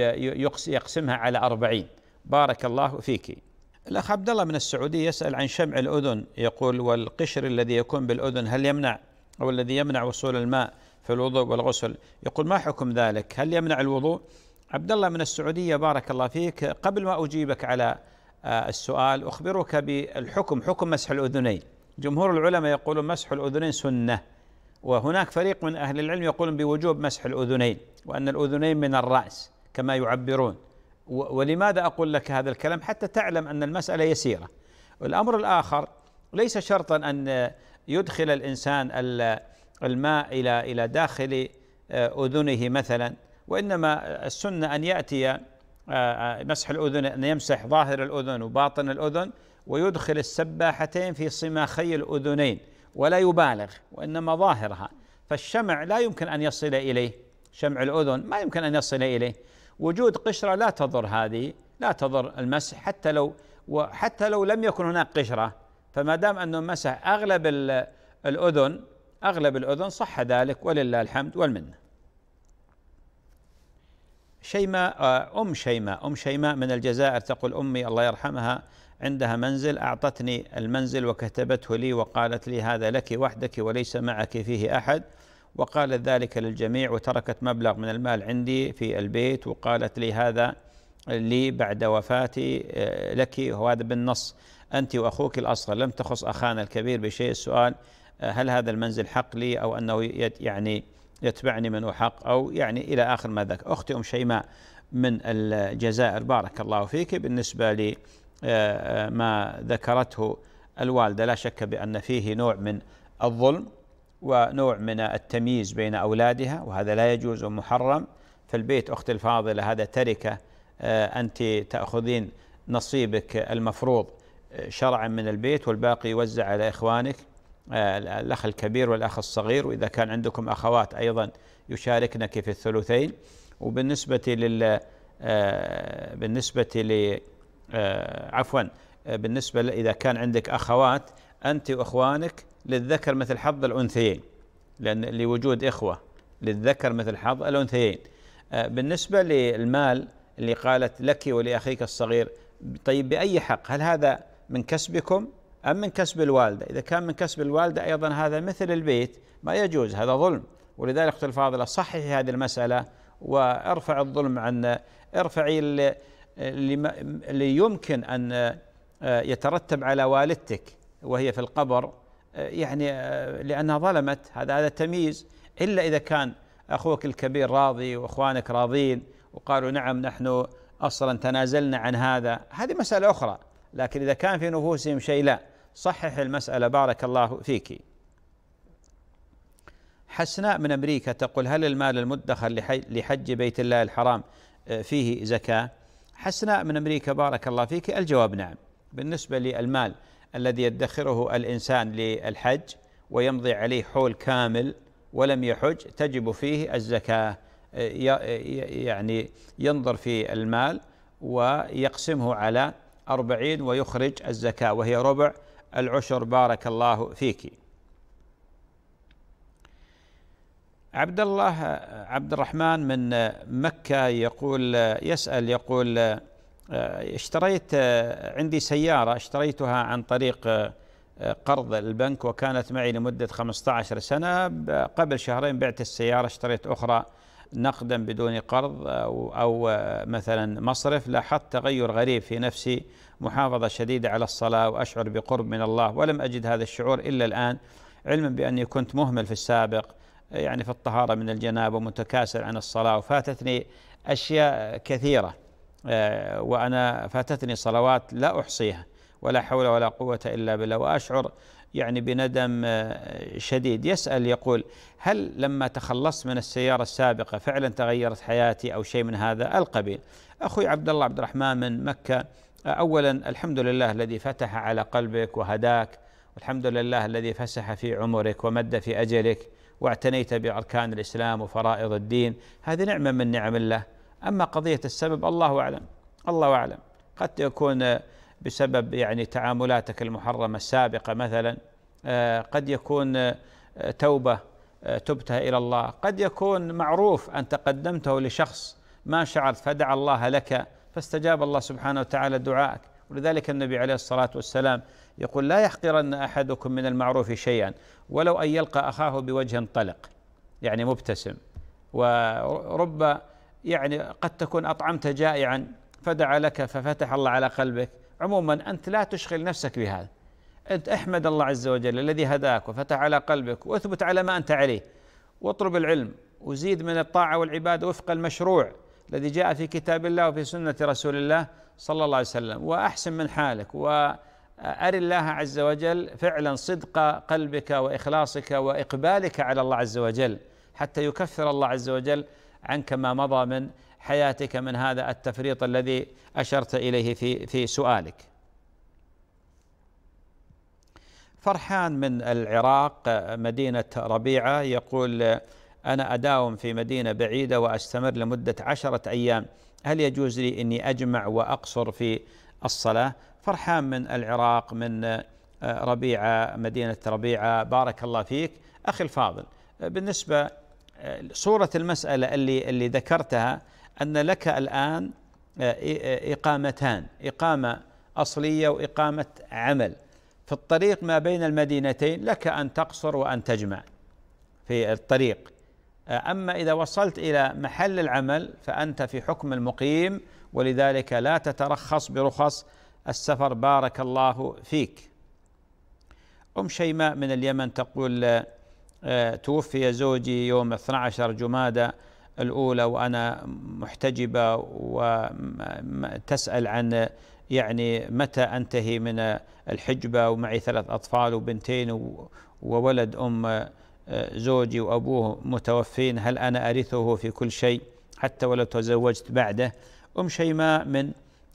يقسمها على أربعين بارك الله فيك الأخ عبد الله من السعودية يسأل عن شمع الأذن يقول والقشر الذي يكون بالأذن هل يمنع أو الذي يمنع وصول الماء في الوضوء والغسل يقول ما حكم ذلك هل يمنع الوضوء عبد الله من السعودية بارك الله فيك قبل ما أجيبك على آه، السؤال أخبرك بالحكم حكم مسح الأذنين جمهور العلماء يقولون مسح الأذنين سنة وهناك فريق من أهل العلم يقولون بوجوب مسح الأذنين وأن الأذنين من الرأس كما يعبرون ولماذا أقول لك هذا الكلام حتى تعلم أن المسألة يسيرة الأمر الآخر ليس شرطا أن يدخل الإنسان الماء إلى إلى داخل آه، أذنه مثلا وإنما السنة أن يأتي آه، آه، مسح الأذن أن يمسح ظاهر الأذن وباطن الأذن ويدخل السباحتين في صماخي الأذنين ولا يبالغ وإنما ظاهرها فالشمع لا يمكن أن يصل إليه شمع الأذن ما يمكن أن يصل إليه وجود قشرة لا تضر هذه لا تضر المسح حتى لو وحتى لو لم يكن هناك قشرة فما دام أنه مسح أغلب الأذن أغلب الأذن صح ذلك ولله الحمد والمنة شيماء آه، أم شيماء أم شيماء من الجزائر تقول أمي الله يرحمها عندها منزل أعطتني المنزل وكتبته لي وقالت لي هذا لك وحدك وليس معك فيه أحد وقالت ذلك للجميع وتركت مبلغ من المال عندي في البيت وقالت لي هذا لي بعد وفاتي آه، لك وهذا بالنص أنت وأخوك الأصغر لم تخص أخانا الكبير بشيء السؤال آه، هل هذا المنزل حق لي أو أنه يعني يتبعني من حق أو يعني إلى آخر ما ذاك أختي أم شيماء من الجزائر بارك الله فيك بالنسبة لما آه، ذكرته الوالده لا شك بان فيه نوع من الظلم ونوع من التمييز بين أولادها وهذا لا يجوز ومحرم فالبيت أختي الفاضلة هذا تركة آه، أنت تأخذين نصيبك المفروض آه، شرعا من البيت والباقي يوزع على إخوانك آه، الأخ الكبير والأخ الصغير وإذا كان عندكم أخوات أيضا يشاركنك في الثلثين وبالنسبة لل بالنسبة ل عفوا بالنسبة إذا كان عندك أخوات أنت وإخوانك للذكر مثل حظ الأنثيين لأن لوجود إخوة للذكر مثل حظ الأنثيين آه، بالنسبة للمال اللي قالت لك ولأخيك الصغير طيب بأي حق هل هذا من كسبكم أم من كسب الوالدة إذا كان من كسب الوالدة أيضا هذا مثل البيت ما يجوز هذا ظلم ولذلك أخت الفاضلة صحح هذه المسألة وارفع الظلم عن ارفعي اللي يمكن أن آه، يترتب على والدتك وهي في القبر يعني آه، لأنها ظلمت هذا هذا تمييز إلا إذا كان أخوك الكبير راضي وإخوانك راضين وقالوا نعم نحن أصلا تنازلنا عن هذا هذه مسألة أخرى لكن إذا كان في نفوسهم شيء لا صحح المسألة بارك الله فيك حسناء من أمريكا تقول هل المال المدخر لحج بيت الله الحرام آه، فيه زكاة حسناء من أمريكا بارك الله فيك الجواب نعم بالنسبة للمال الذي يدخره الإنسان للحج ويمضي عليه حول كامل ولم يحج تجب فيه الزكاة يعني ينظر في المال ويقسمه على أربعين ويخرج الزكاة وهي ربع العشر بارك الله فيك عبد الله عبد الرحمن من مكة يقول يسأل يقول آه، اشتريت آه، عندي سيارة اشتريتها عن طريق آه، قرض البنك وكانت معي لمدة 15 سنة قبل شهرين بعت السيارة اشتريت أخرى نقدا بدون قرض أو, مثلا مصرف لاحظت تغير غريب في نفسي محافظة شديدة على الصلاة وأشعر بقرب من الله ولم أجد هذا الشعور إلا الآن علما بأني كنت مهمل في السابق يعني في الطهارة من الجناب ومتكاسل عن الصلاة وفاتتني أشياء كثيرة آه، وأنا فاتتني صلوات لا أحصيها ولا حول ولا قوة إلا بالله وأشعر يعني بندم آه، شديد يسأل يقول هل لما تخلصت من السيارة السابقة فعلا تغيرت حياتي أو شيء من هذا القبيل أخوي عبد الله عبد الرحمن من مكة آه، أولا الحمد لله الذي فتح على قلبك وهداك والحمد لله الذي فسح في عمرك ومد في أجلك واعتنيت بأركان الإسلام وفرائض الدين هذه نعمة من نعم الله أما قضية السبب الله أعلم الله أعلم قد يكون بسبب يعني تعاملاتك المحرمة السابقة مثلا آه، قد يكون آه، توبة آه، تبتها إلى الله قد يكون معروف أن تقدمته لشخص ما شعرت فدعا الله لك فاستجاب الله سبحانه وتعالى دعائك ولذلك النبي عليه الصلاة والسلام يقول لا يحقرن أحدكم من المعروف شيئا ولو أن يلقى أخاه بوجه طلق يعني مبتسم ورب يعني قد تكون أطعمت جائعا فدعا لك ففتح الله على قلبك عموما أنت لا تشغل نفسك بهذا أنت احمد الله عز وجل الذي هداك وفتح على قلبك واثبت على ما أنت عليه واطلب العلم وزيد من الطاعة والعبادة وفق المشروع الذي جاء في كتاب الله وفي سنة رسول الله صلى الله عليه وسلم وأحسن من حالك وأر الله عز وجل فعلا صدق قلبك وإخلاصك وإقبالك على الله عز وجل حتى يكفر الله عز وجل عنك ما مضى من حياتك من هذا التفريط الذي اشرت اليه في في سؤالك. فرحان من العراق مدينه ربيعه يقول انا اداوم في مدينه بعيده واستمر لمده عشره ايام، هل يجوز لي اني اجمع واقصر في الصلاه؟ فرحان من العراق من آه، ربيعه مدينه ربيعه بارك الله فيك، اخي الفاضل بالنسبه صورة المسألة اللي اللي ذكرتها أن لك الآن آه، آه، إقامتان إقامة أصلية وإقامة عمل في الطريق ما بين المدينتين لك أن تقصر وأن تجمع في الطريق آه، أما إذا وصلت إلى محل العمل فأنت في حكم المقيم ولذلك لا تترخص برخص السفر بارك الله فيك أم شيماء من اليمن تقول آه، توفي زوجي يوم 12 جمادة الأولى وأنا محتجبة وتسأل عن يعني متى أنتهي من الحجبة ومعي ثلاث أطفال وبنتين وولد أم آه، زوجي وأبوه متوفين هل أنا أرثه في كل شيء حتى ولو تزوجت بعده أم شيماء من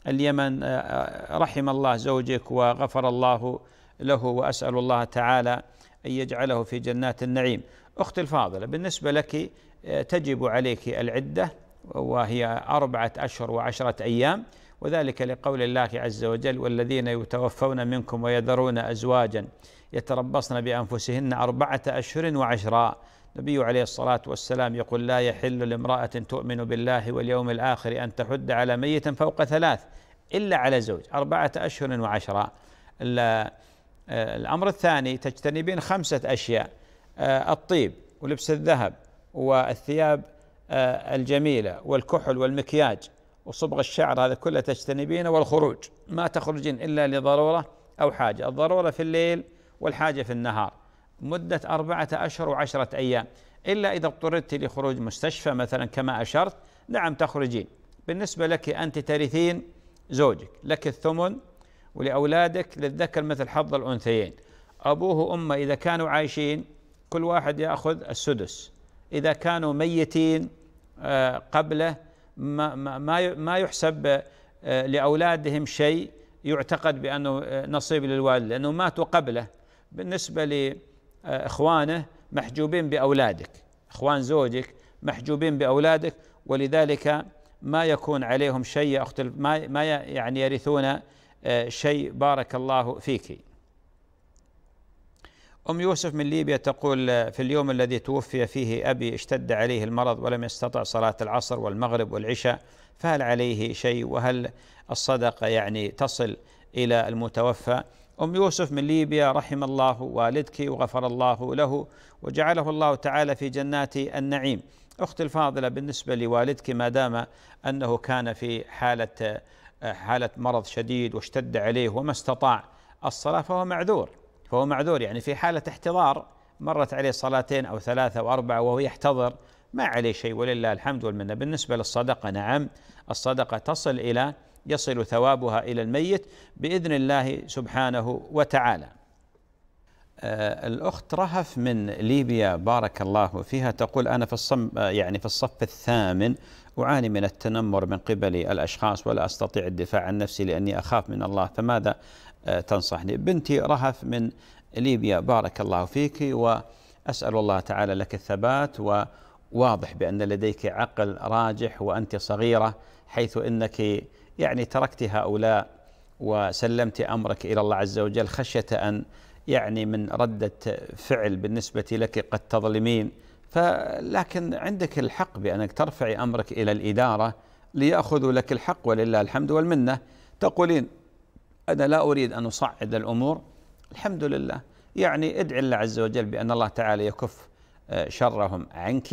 اليمن آه، رحم الله زوجك وغفر الله له وأسأل الله تعالى أن يجعله في جنات النعيم أختي الفاضلة بالنسبة لك آه، تجب عليك العدة وهي أربعة أشهر وعشرة أيام وذلك لقول الله عز وجل والذين يتوفون منكم ويذرون أزواجا يتربصن بأنفسهن أربعة أشهر وعشرة النبي عليه الصلاة والسلام يقول لا يحل لامرأة تؤمن بالله واليوم الآخر أن تحد على ميت فوق ثلاث إلا على زوج أربعة أشهر وعشرة آه، الأمر الثاني تجتنبين خمسة أشياء آه، الطيب ولبس الذهب والثياب آه، الجميلة والكحل والمكياج وصبغ الشعر هذا كله تجتنبينه والخروج ما تخرجين إلا لضرورة أو حاجة الضرورة في الليل والحاجة في النهار مدة أربعة أشهر وعشرة أيام إلا إذا اضطررت لخروج مستشفى مثلا كما أشرت نعم تخرجين بالنسبة لك أنت ترثين زوجك لك الثمن ولأولادك للذكر مثل حظ الأنثيين أبوه وأمه إذا كانوا عايشين كل واحد يأخذ السدس إذا كانوا ميتين آه، قبله ما, ما, ما يحسب آه، لأولادهم شيء يعتقد بأنه آه، نصيب للوالد لأنه ماتوا قبله بالنسبة لإخوانه محجوبين بأولادك إخوان زوجك محجوبين بأولادك ولذلك ما يكون عليهم شيء ما يعني يرثون شيء بارك الله فيك أم يوسف من ليبيا تقول في اليوم الذي توفي فيه أبي اشتد عليه المرض ولم يستطع صلاة العصر والمغرب والعشاء فهل عليه شيء وهل الصدقة يعني تصل إلى المتوفى أم يوسف من ليبيا رحم الله والدك وغفر الله له وجعله الله تعالى في جنات النعيم أختي الفاضلة بالنسبة لوالدك ما دام أنه كان في حالة حالة مرض شديد واشتد عليه وما استطاع الصلاة فهو معذور فهو معذور يعني في حالة احتضار مرت عليه صلاتين أو ثلاثة أو أربعة وهو يحتضر ما عليه شيء ولله الحمد والمنة بالنسبة للصدقة نعم الصدقة تصل إلى يصل ثوابها إلى الميت بإذن الله سبحانه وتعالى آه، الأخت رهف من ليبيا بارك الله فيها تقول أنا في الصم آه، يعني في الصف الثامن أعاني من التنمر من قبل الأشخاص ولا أستطيع الدفاع عن نفسي لأني أخاف من الله فماذا آه، تنصحني بنتي رهف من ليبيا بارك الله فيك وأسأل الله تعالى لك الثبات وواضح بأن لديك عقل راجح وأنت صغيرة حيث أنك يعني تركت هؤلاء وسلمت أمرك إلى الله عز وجل خشية أن يعني من ردة فعل بالنسبة لك قد تظلمين فلكن عندك الحق بأنك ترفعي أمرك إلى الإدارة ليأخذوا لك الحق ولله الحمد والمنة تقولين أنا لا أريد أن أصعد الأمور الحمد لله يعني ادعي الله عز وجل بأن الله تعالى يكف آه، شرهم عنك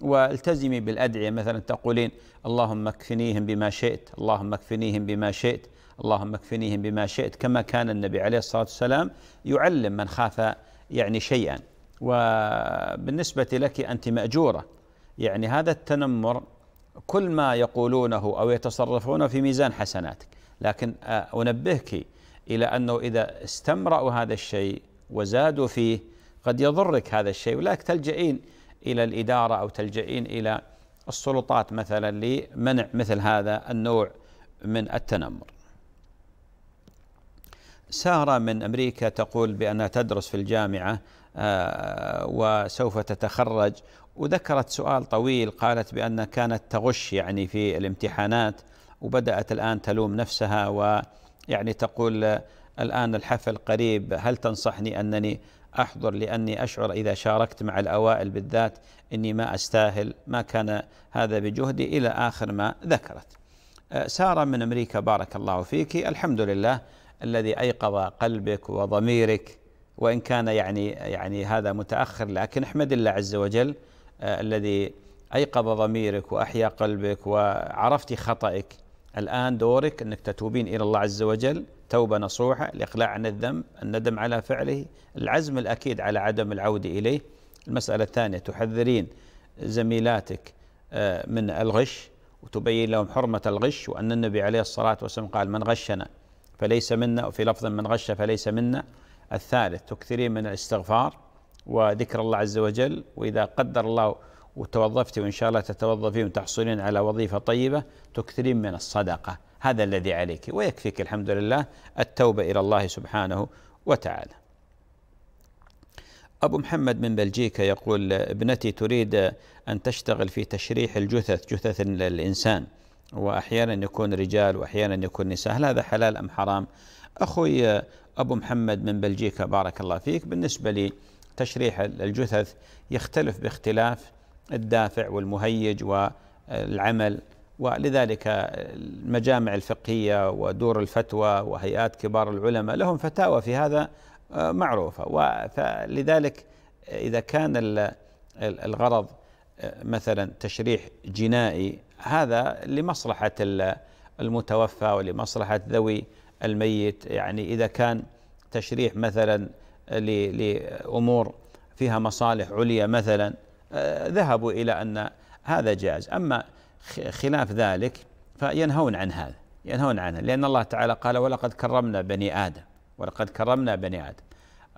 والتزمي بالأدعية مثلا تقولين اللهم اكفنيهم بما شئت اللهم اكفنيهم بما شئت اللهم اكفنيهم بما شئت كما كان النبي عليه الصلاة والسلام يعلم من خاف يعني شيئا وبالنسبة لك أنت مأجورة يعني هذا التنمر كل ما يقولونه أو يتصرفونه في ميزان حسناتك لكن آه، أنبهك إلى أنه إذا استمرأوا هذا الشيء وزادوا فيه قد يضرك هذا الشيء ولكن تلجئين إلى الإدارة أو تلجئين إلى السلطات مثلا لمنع مثل هذا النوع من التنمر سارة من أمريكا تقول بأنها تدرس في الجامعة آه، وسوف تتخرج وذكرت سؤال طويل قالت بأن كانت تغش يعني في الامتحانات وبدأت الآن تلوم نفسها ويعني تقول الآن الحفل قريب هل تنصحني أنني أحضر لأني أشعر إذا شاركت مع الأوائل بالذات أني ما أستاهل ما كان هذا بجهدي إلى آخر ما ذكرت آه، سارة من أمريكا بارك الله فيك الحمد لله الذي أيقظ قلبك وضميرك وإن كان يعني يعني هذا متأخر لكن احمد الله عز وجل آه، الذي أيقظ ضميرك وأحيا قلبك وعرفت خطأك الآن دورك أنك تتوبين إلى الله عز وجل توبة نصوحة الإقلاع عن الذنب الندم على فعله العزم الأكيد على عدم العودة إليه المسألة الثانية تحذرين زميلاتك آه، من الغش وتبين لهم حرمة الغش وأن النبي عليه الصلاة والسلام قال من غشنا فليس منا وفي لفظ من غش فليس منا الثالث تكثرين من الاستغفار وذكر الله عز وجل وإذا قدر الله وتوظفت وإن شاء الله تتوظفين وتحصلين على وظيفة طيبة تكثرين من الصدقة هذا الذي عليك ويكفيك الحمد لله التوبة إلى الله سبحانه وتعالى أبو محمد من بلجيكا يقول ابنتي تريد أن تشتغل في تشريح الجثث جثث الإنسان وأحيانا يكون رجال وأحيانا يكون نساء هل هذا حلال أم حرام أخوي أبو محمد من بلجيكا بارك الله فيك بالنسبة لتشريح الجثث يختلف باختلاف الدافع والمهيج والعمل ولذلك المجامع الفقهية ودور الفتوى وهيئات كبار العلماء لهم فتاوى في هذا آه، معروفة ولذلك إذا كان الغرض آه، مثلا تشريح جنائي هذا لمصلحة المتوفى ولمصلحة ذوي الميت يعني إذا كان تشريح مثلا لأمور فيها مصالح عليا مثلا آه، ذهبوا إلى أن هذا جائز أما خلاف ذلك فينهون عن هذا ينهون عنه لأن الله تعالى قال ولقد كرمنا بني آدم ولقد كرمنا بني آدم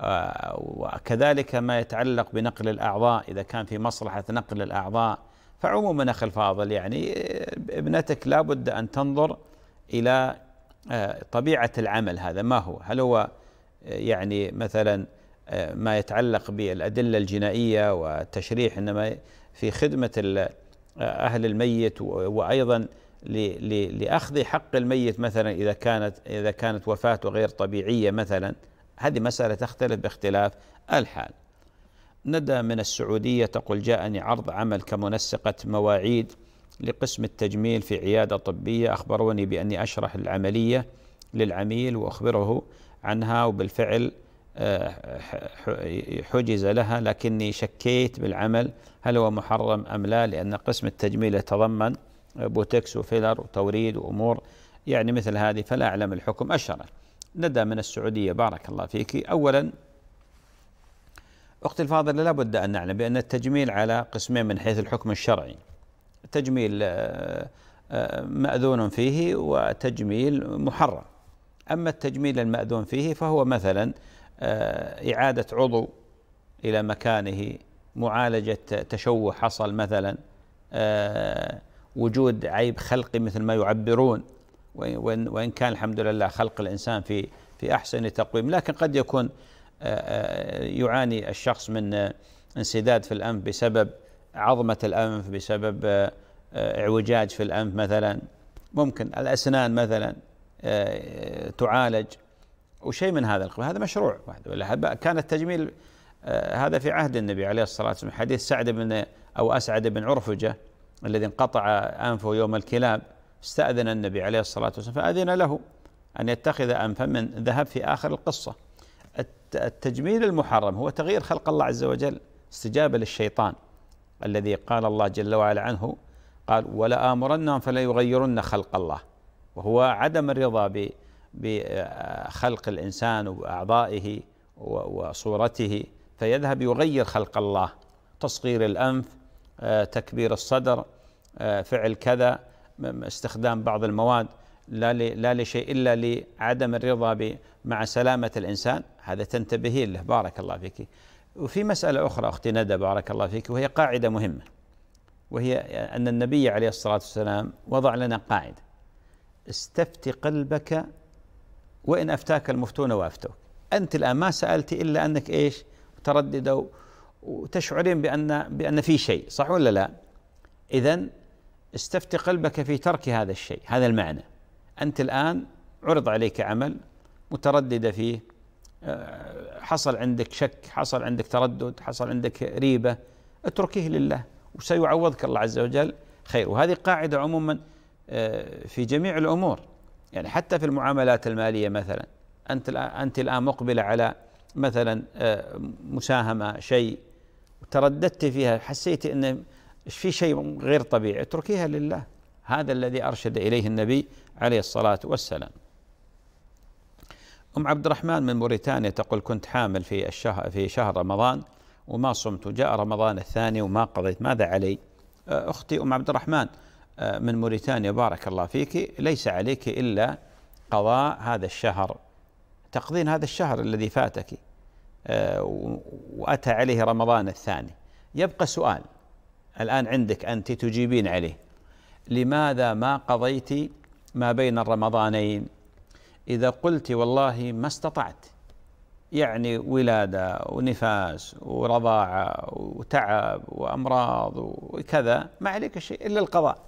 آه، وكذلك ما يتعلق بنقل الأعضاء إذا كان في مصلحة نقل الأعضاء فعموما أخي الفاضل يعني آه، ابنتك لابد أن تنظر إلى آه، طبيعة العمل هذا ما هو هل هو آه، يعني مثلا آه، ما يتعلق بالأدلة الجنائية والتشريح إنما في خدمة أهل الميت وأيضا لأخذ حق الميت مثلا إذا كانت إذا كانت وفاته غير طبيعية مثلا هذه مسألة تختلف باختلاف الحال ندى من السعودية تقول جاءني عرض عمل كمنسقة مواعيد لقسم التجميل في عيادة طبية أخبروني بأني أشرح العملية للعميل وأخبره عنها وبالفعل آه، حجز لها لكني شكيت بالعمل هل هو محرم أم لا لأن قسم التجميل يتضمن بوتكس وفيلر وتوريد وأمور يعني مثل هذه فلا أعلم الحكم الشرعي ندى من السعودية بارك الله فيك أولا أختي الفاضلة لابد أن نعلم بأن التجميل على قسمين من حيث الحكم الشرعي تجميل آه، آه، مأذون فيه وتجميل محرم أما التجميل المأذون فيه فهو مثلا آه، إعادة عضو إلى مكانه معالجة تشوه حصل مثلا وجود عيب خلقي مثل ما يعبرون وإن كان الحمد لله خلق الإنسان في في أحسن تقويم لكن قد يكون يعاني الشخص من انسداد في الأنف بسبب عظمة الأنف بسبب آه، آه، اعوجاج في الأنف مثلا ممكن الأسنان مثلا آه، تعالج وشيء من هذا القبيل هذا مشروع كان التجميل هذا في عهد النبي عليه الصلاة والسلام حديث سعد بن أو أسعد بن عرفجة الذي انقطع أنفه يوم الكلاب استأذن النبي عليه الصلاة والسلام فأذن له أن يتخذ أنفا من ذهب في آخر القصة التجميل المحرم هو تغيير خلق الله عز وجل استجابة للشيطان الذي قال الله جل وعلا عنه قال ولآمرنهم فلا يغيرن خلق الله وهو عدم الرضا بخلق آه، الإنسان وأعضائه وصورته فيذهب يغير خلق الله تصغير الأنف آه، تكبير الصدر آه، فعل كذا استخدام بعض المواد لا لا لشيء الا لعدم الرضا مع سلامه الانسان هذا تنتبهين له بارك الله فيك وفي مسألة أخرى أختي ندى بارك الله فيك وهي قاعدة مهمة وهي أن النبي عليه الصلاة والسلام وضع لنا قاعدة استفت قلبك وإن أفتاك المفتون وأفتوك أنت الآن ما سألت إلا أنك إيش تردد وتشعرين بأن بأن في شيء صح ولا لا إذا استفت قلبك في ترك هذا الشيء هذا المعنى أنت الآن عرض عليك عمل مترددة فيه آه، حصل عندك شك حصل عندك تردد حصل عندك ريبة اتركه لله وسيعوضك الله عز وجل خير وهذه قاعدة عموما آه، في جميع الأمور يعني حتى في المعاملات المالية مثلا أنت أنت الآن مقبلة على مثلا آه، مساهمة شيء ترددت فيها حسيت أن في شيء غير طبيعي اتركيها لله هذا الذي أرشد إليه النبي عليه الصلاة والسلام أم عبد الرحمن من موريتانيا تقول كنت حامل في الشهر في شهر رمضان وما صمت وجاء رمضان الثاني وما قضيت ماذا علي؟ أه، أختي أم عبد الرحمن أه، من موريتانيا بارك الله فيك ليس عليك إلا قضاء هذا الشهر تقضين هذا الشهر الذي فاتك أه، وأتى عليه رمضان الثاني يبقى سؤال الآن عندك أنت تجيبين عليه لماذا ما قضيت ما بين الرمضانين إذا قلت والله ما استطعت يعني ولادة ونفاس ورضاعة وتعب وأمراض وكذا ما عليك شيء إلا القضاء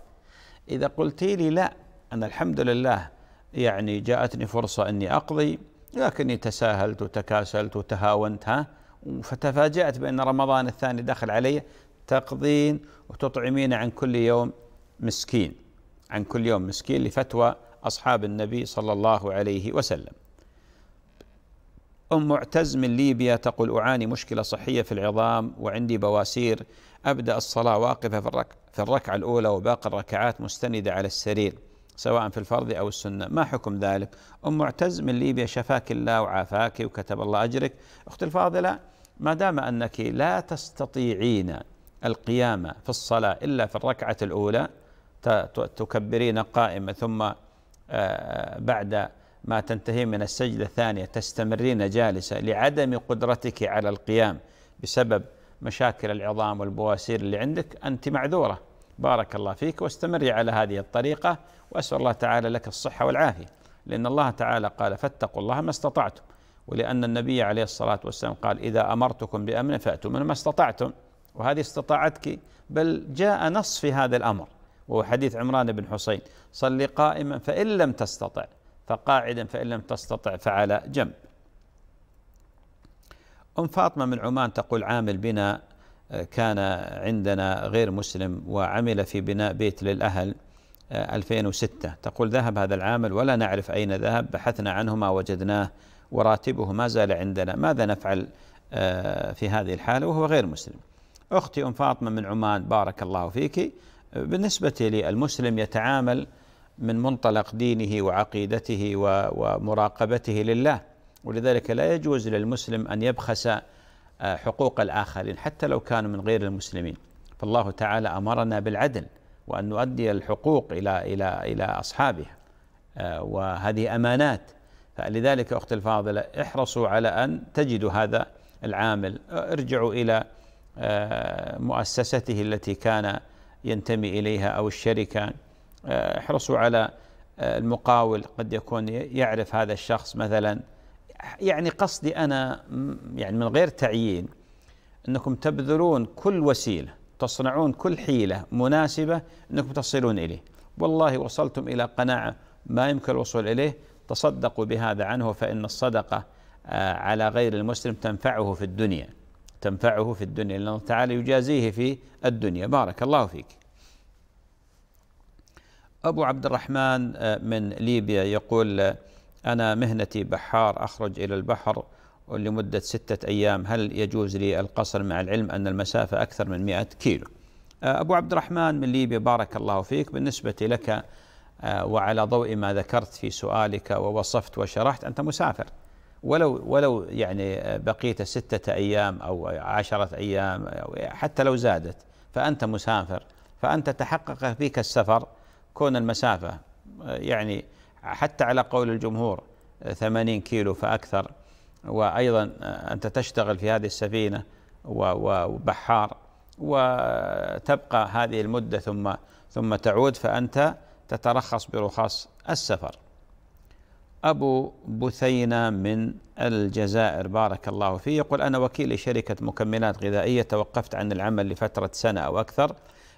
إذا قلت لي لا أنا الحمد لله يعني جاءتني فرصة أني أقضي لكني تساهلت وتكاسلت وتهاونت ها فتفاجأت بأن رمضان الثاني دخل علي تقضين وتطعمين عن كل يوم مسكين عن كل يوم مسكين لفتوى أصحاب النبي صلى الله عليه وسلم أم معتز من ليبيا تقول أعاني مشكلة صحية في العظام وعندي بواسير أبدأ الصلاة واقفة في, الركعة في الركعة الأولى وباقي الركعات مستندة على السرير سواء في الفرض أو السنة ما حكم ذلك أم معتز من ليبيا شفاك الله وعافاك وكتب الله أجرك أخت الفاضلة ما دام أنك لا تستطيعين القيام في الصلاة إلا في الركعة الأولى تكبرين قائمة ثم آه، بعد ما تنتهي من السجدة الثانية تستمرين جالسة لعدم قدرتك على القيام بسبب مشاكل العظام والبواسير اللي عندك أنت معذورة بارك الله فيك واستمري على هذه الطريقة وأسأل الله تعالى لك الصحة والعافية لأن الله تعالى قال فاتقوا الله ما استطعتم ولأن النبي عليه الصلاة والسلام قال إذا أمرتكم بأمر فأتوا من ما استطعتم وهذه استطاعتك بل جاء نص في هذا الأمر وحديث عمران بن حسين صل قائما فإن لم تستطع فقاعدا فإن لم تستطع فعلى جنب أم فاطمة من عمان تقول عامل بنا آه، كان عندنا غير مسلم وعمل في بناء بيت للأهل 2006 آه، تقول ذهب هذا العامل ولا نعرف أين ذهب بحثنا عنه ما وجدناه وراتبه ما زال عندنا ماذا نفعل آه، في هذه الحالة وهو غير مسلم أختي أم فاطمة من عمان بارك الله فيك بالنسبة للمسلم يتعامل من منطلق دينه وعقيدته ومراقبته لله ولذلك لا يجوز للمسلم أن يبخس آه، حقوق الآخرين حتى لو كانوا من غير المسلمين فالله تعالى أمرنا بالعدل وأن نؤدي الحقوق إلى إلى إلى أصحابها آه، وهذه أمانات فلذلك أختي الفاضلة احرصوا على أن تجدوا هذا العامل ارجعوا إلى آه، مؤسسته التي كان ينتمي إليها أو الشركة آه، احرصوا على آه، المقاول قد يكون يعرف هذا الشخص مثلا يعني قصدي أنا يعني من غير تعيين أنكم تبذلون كل وسيلة تصنعون كل حيلة مناسبة أنكم تصلون إليه والله وصلتم إلى قناعة ما يمكن الوصول إليه تصدقوا بهذا عنه فإن الصدقة آه، على غير المسلم تنفعه في الدنيا تنفعه في الدنيا لأن الله تعالى يجازيه في الدنيا بارك الله فيك أبو عبد الرحمن آه، من ليبيا يقول آه، أنا مهنتي بحار أخرج إلى البحر لمدة ستة أيام هل يجوز لي القصر مع العلم أن المسافة أكثر من 100 كيلو آه، أبو عبد الرحمن من ليبيا بارك الله فيك بالنسبة لك وعلى ضوء ما ذكرت في سؤالك ووصفت وشرحت أنت مسافر ولو ولو يعني بقيت ستة أيام أو عشرة أيام أو حتى لو زادت فأنت مسافر فأنت تحقق فيك السفر كون المسافة يعني حتى على قول الجمهور 80 كيلو فأكثر وأيضا أنت تشتغل في هذه السفينة وبحار وتبقى هذه المدة ثم ثم تعود فأنت تترخص برخص السفر أبو بثينة من الجزائر بارك الله فيه يقول أنا وكيل شركة مكملات غذائية توقفت عن العمل لفترة سنة أو أكثر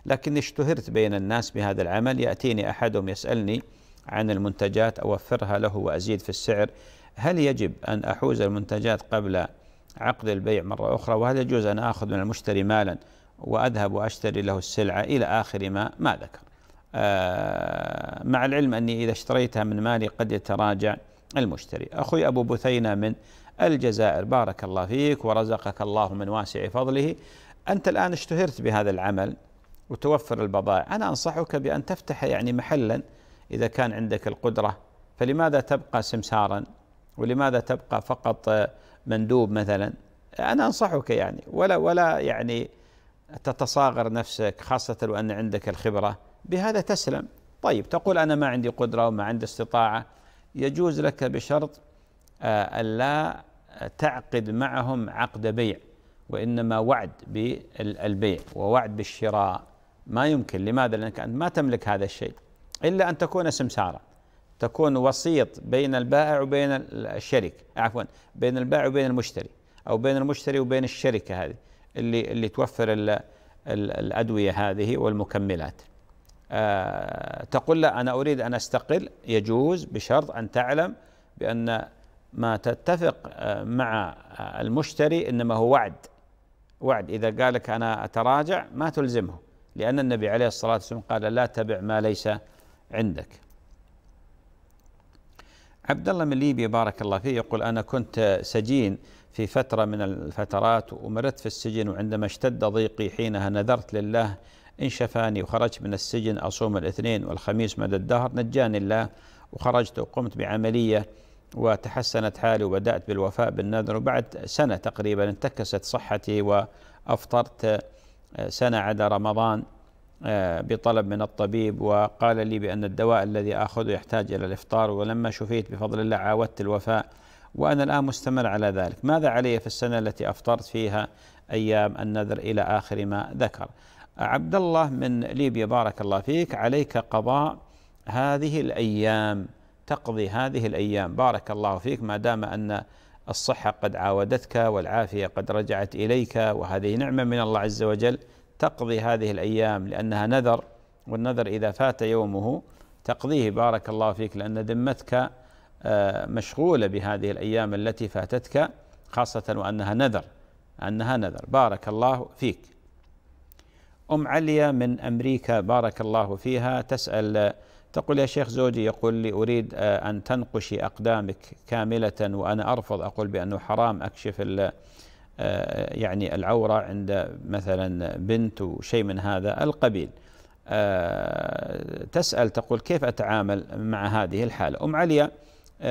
لكني اشتهرت بين الناس بهذا العمل يأتيني أحدهم يسألني عن المنتجات أوفرها له وأزيد في السعر هل يجب أن أحوز المنتجات قبل عقد البيع مرة أخرى وهل يجوز أن آخذ من المشتري مالا وأذهب وأشتري له السلعة إلى آخر ما ما ذكر آه، مع العلم أني إذا اشتريتها من مالي قد يتراجع المشتري أخوي أبو بثينة من الجزائر بارك الله فيك ورزقك الله من واسع فضله أنت الآن اشتهرت بهذا العمل وتوفر البضائع أنا أنصحك بأن تفتح يعني محلا إذا كان عندك القدرة فلماذا تبقى سمسارا ولماذا تبقى فقط مندوب مثلا أنا أنصحك يعني ولا ولا يعني تتصاغر نفسك خاصة وأن عندك الخبرة بهذا تسلم طيب تقول أنا ما عندي قدرة وما عندي استطاعة يجوز لك بشرط ألا آه، تعقد معهم عقد بيع وإنما وعد بالبيع ووعد بالشراء ما يمكن لماذا؟ لأنك أنت ما تملك هذا الشيء إلا أن تكون سمسارة تكون وسيط بين البائع وبين الشركة عفوا بين البائع وبين المشتري أو بين المشتري وبين الشركة هذه اللي اللي توفر الأدوية هذه والمكملات آه، تقول له أنا أريد أن أستقل يجوز بشرط أن تعلم بأن ما تتفق آه، مع آه، المشتري إنما هو وعد وعد إذا قال لك أنا أتراجع ما تلزمه لأن النبي عليه الصلاة والسلام قال لا تبع ما ليس عندك عبد الله من ليبيا بارك الله فيه يقول أنا كنت سجين في فترة من الفترات ومرت في السجن وعندما اشتد ضيقي حينها نذرت لله إن شفاني وخرجت من السجن أصوم الاثنين والخميس مدى الدهر نجاني الله وخرجت وقمت بعملية وتحسنت حالي وبدأت بالوفاء بالنذر وبعد سنة تقريبا انتكست صحتي وأفطرت آه، سنة عدا رمضان آه، بطلب من الطبيب وقال لي بأن الدواء الذي آخذه يحتاج إلى الإفطار ولما شفيت بفضل الله عاودت الوفاء وأنا الآن مستمر على ذلك ماذا علي في السنة التي أفطرت فيها أيام النذر إلى آخر ما ذكر عبد الله من ليبيا بارك الله فيك عليك قضاء هذه الايام تقضي هذه الايام بارك الله فيك ما دام ان الصحه قد عاودتك والعافيه قد رجعت اليك وهذه نعمه من الله عز وجل تقضي هذه الايام لانها نذر والنذر اذا فات يومه تقضيه بارك الله فيك لان ذمتك آه، مشغوله بهذه الايام التي فاتتك خاصه وانها نذر انها نذر بارك الله فيك أم عليا من أمريكا بارك الله فيها تسأل تقول يا شيخ زوجي يقول لي أريد آه، أن تنقشي أقدامك كاملة وأنا أرفض أقول بأنه حرام أكشف آه، يعني العورة عند مثلا بنت وشيء من هذا القبيل آه، تسأل تقول كيف أتعامل مع هذه الحالة أم عليا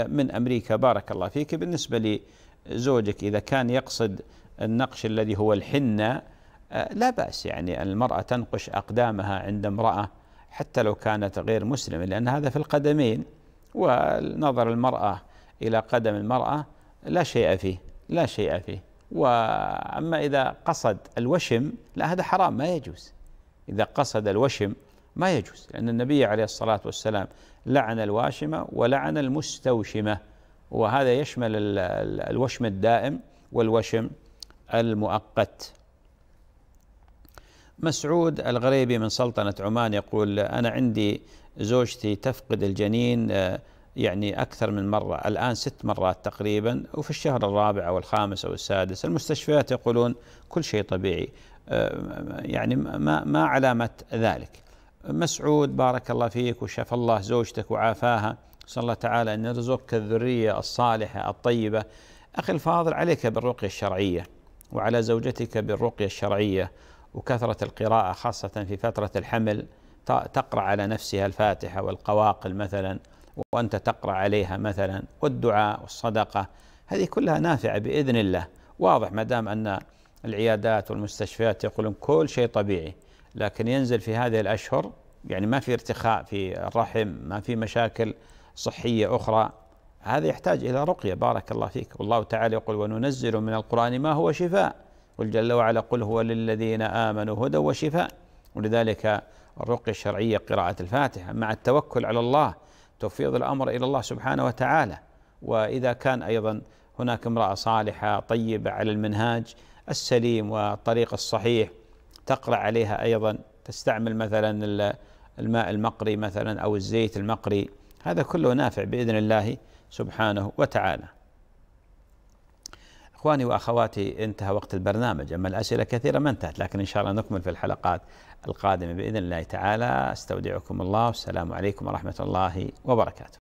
من أمريكا بارك الله فيك بالنسبة لزوجك إذا كان يقصد النقش الذي هو الحنة آه، لا بأس يعني المرأة تنقش أقدامها عند امرأة حتى لو كانت غير مسلمة لأن هذا في القدمين ونظر المرأة إلى قدم المرأة لا شيء فيه لا شيء فيه وأما إذا قصد الوشم لا هذا حرام ما يجوز إذا قصد الوشم ما يجوز لأن النبي عليه الصلاة والسلام لعن الواشمة ولعن المستوشمة وهذا يشمل الوشم الدائم والوشم المؤقت مسعود الغريبي من سلطنة عمان يقول أنا عندي زوجتي تفقد الجنين آه، يعني أكثر من مرة الآن ست مرات تقريبا وفي الشهر الرابع أو الخامس أو السادس المستشفيات يقولون كل شيء طبيعي آه، يعني ما, ما علامة ذلك مسعود بارك الله فيك وشفى الله زوجتك وعافاها نسأل الله تعالى أن يرزقك الذرية الصالحة الطيبة أخي الفاضل عليك بالرقية الشرعية وعلى زوجتك بالرقية الشرعية وكثرة القراءة خاصة في فترة الحمل تقرأ على نفسها الفاتحة والقواقل مثلا وأنت تقرأ عليها مثلا والدعاء والصدقة هذه كلها نافعة بإذن الله واضح ما دام أن العيادات والمستشفيات يقولون كل شيء طبيعي لكن ينزل في هذه الأشهر يعني ما في ارتخاء في الرحم ما في مشاكل صحية أخرى هذا يحتاج إلى رقية بارك الله فيك والله تعالى يقول وننزل من القرآن ما هو شفاء قل جل وعلا قل هو للذين آمنوا هدى وشفاء ولذلك الرقية الشرعية قراءة الفاتحة مع التوكل على الله تفيض الأمر إلى الله سبحانه وتعالى وإذا كان أيضا هناك امرأة صالحة طيبة على المنهاج السليم والطريق الصحيح تقرأ عليها أيضا تستعمل مثلا الماء المقري مثلا أو الزيت المقري هذا كله نافع بإذن الله سبحانه وتعالى إخواني وأخواتي انتهى وقت البرنامج أما الأسئلة كثيرة ما انتهت لكن إن شاء الله نكمل في الحلقات القادمة بإذن الله تعالى استودعكم الله والسلام عليكم ورحمة الله وبركاته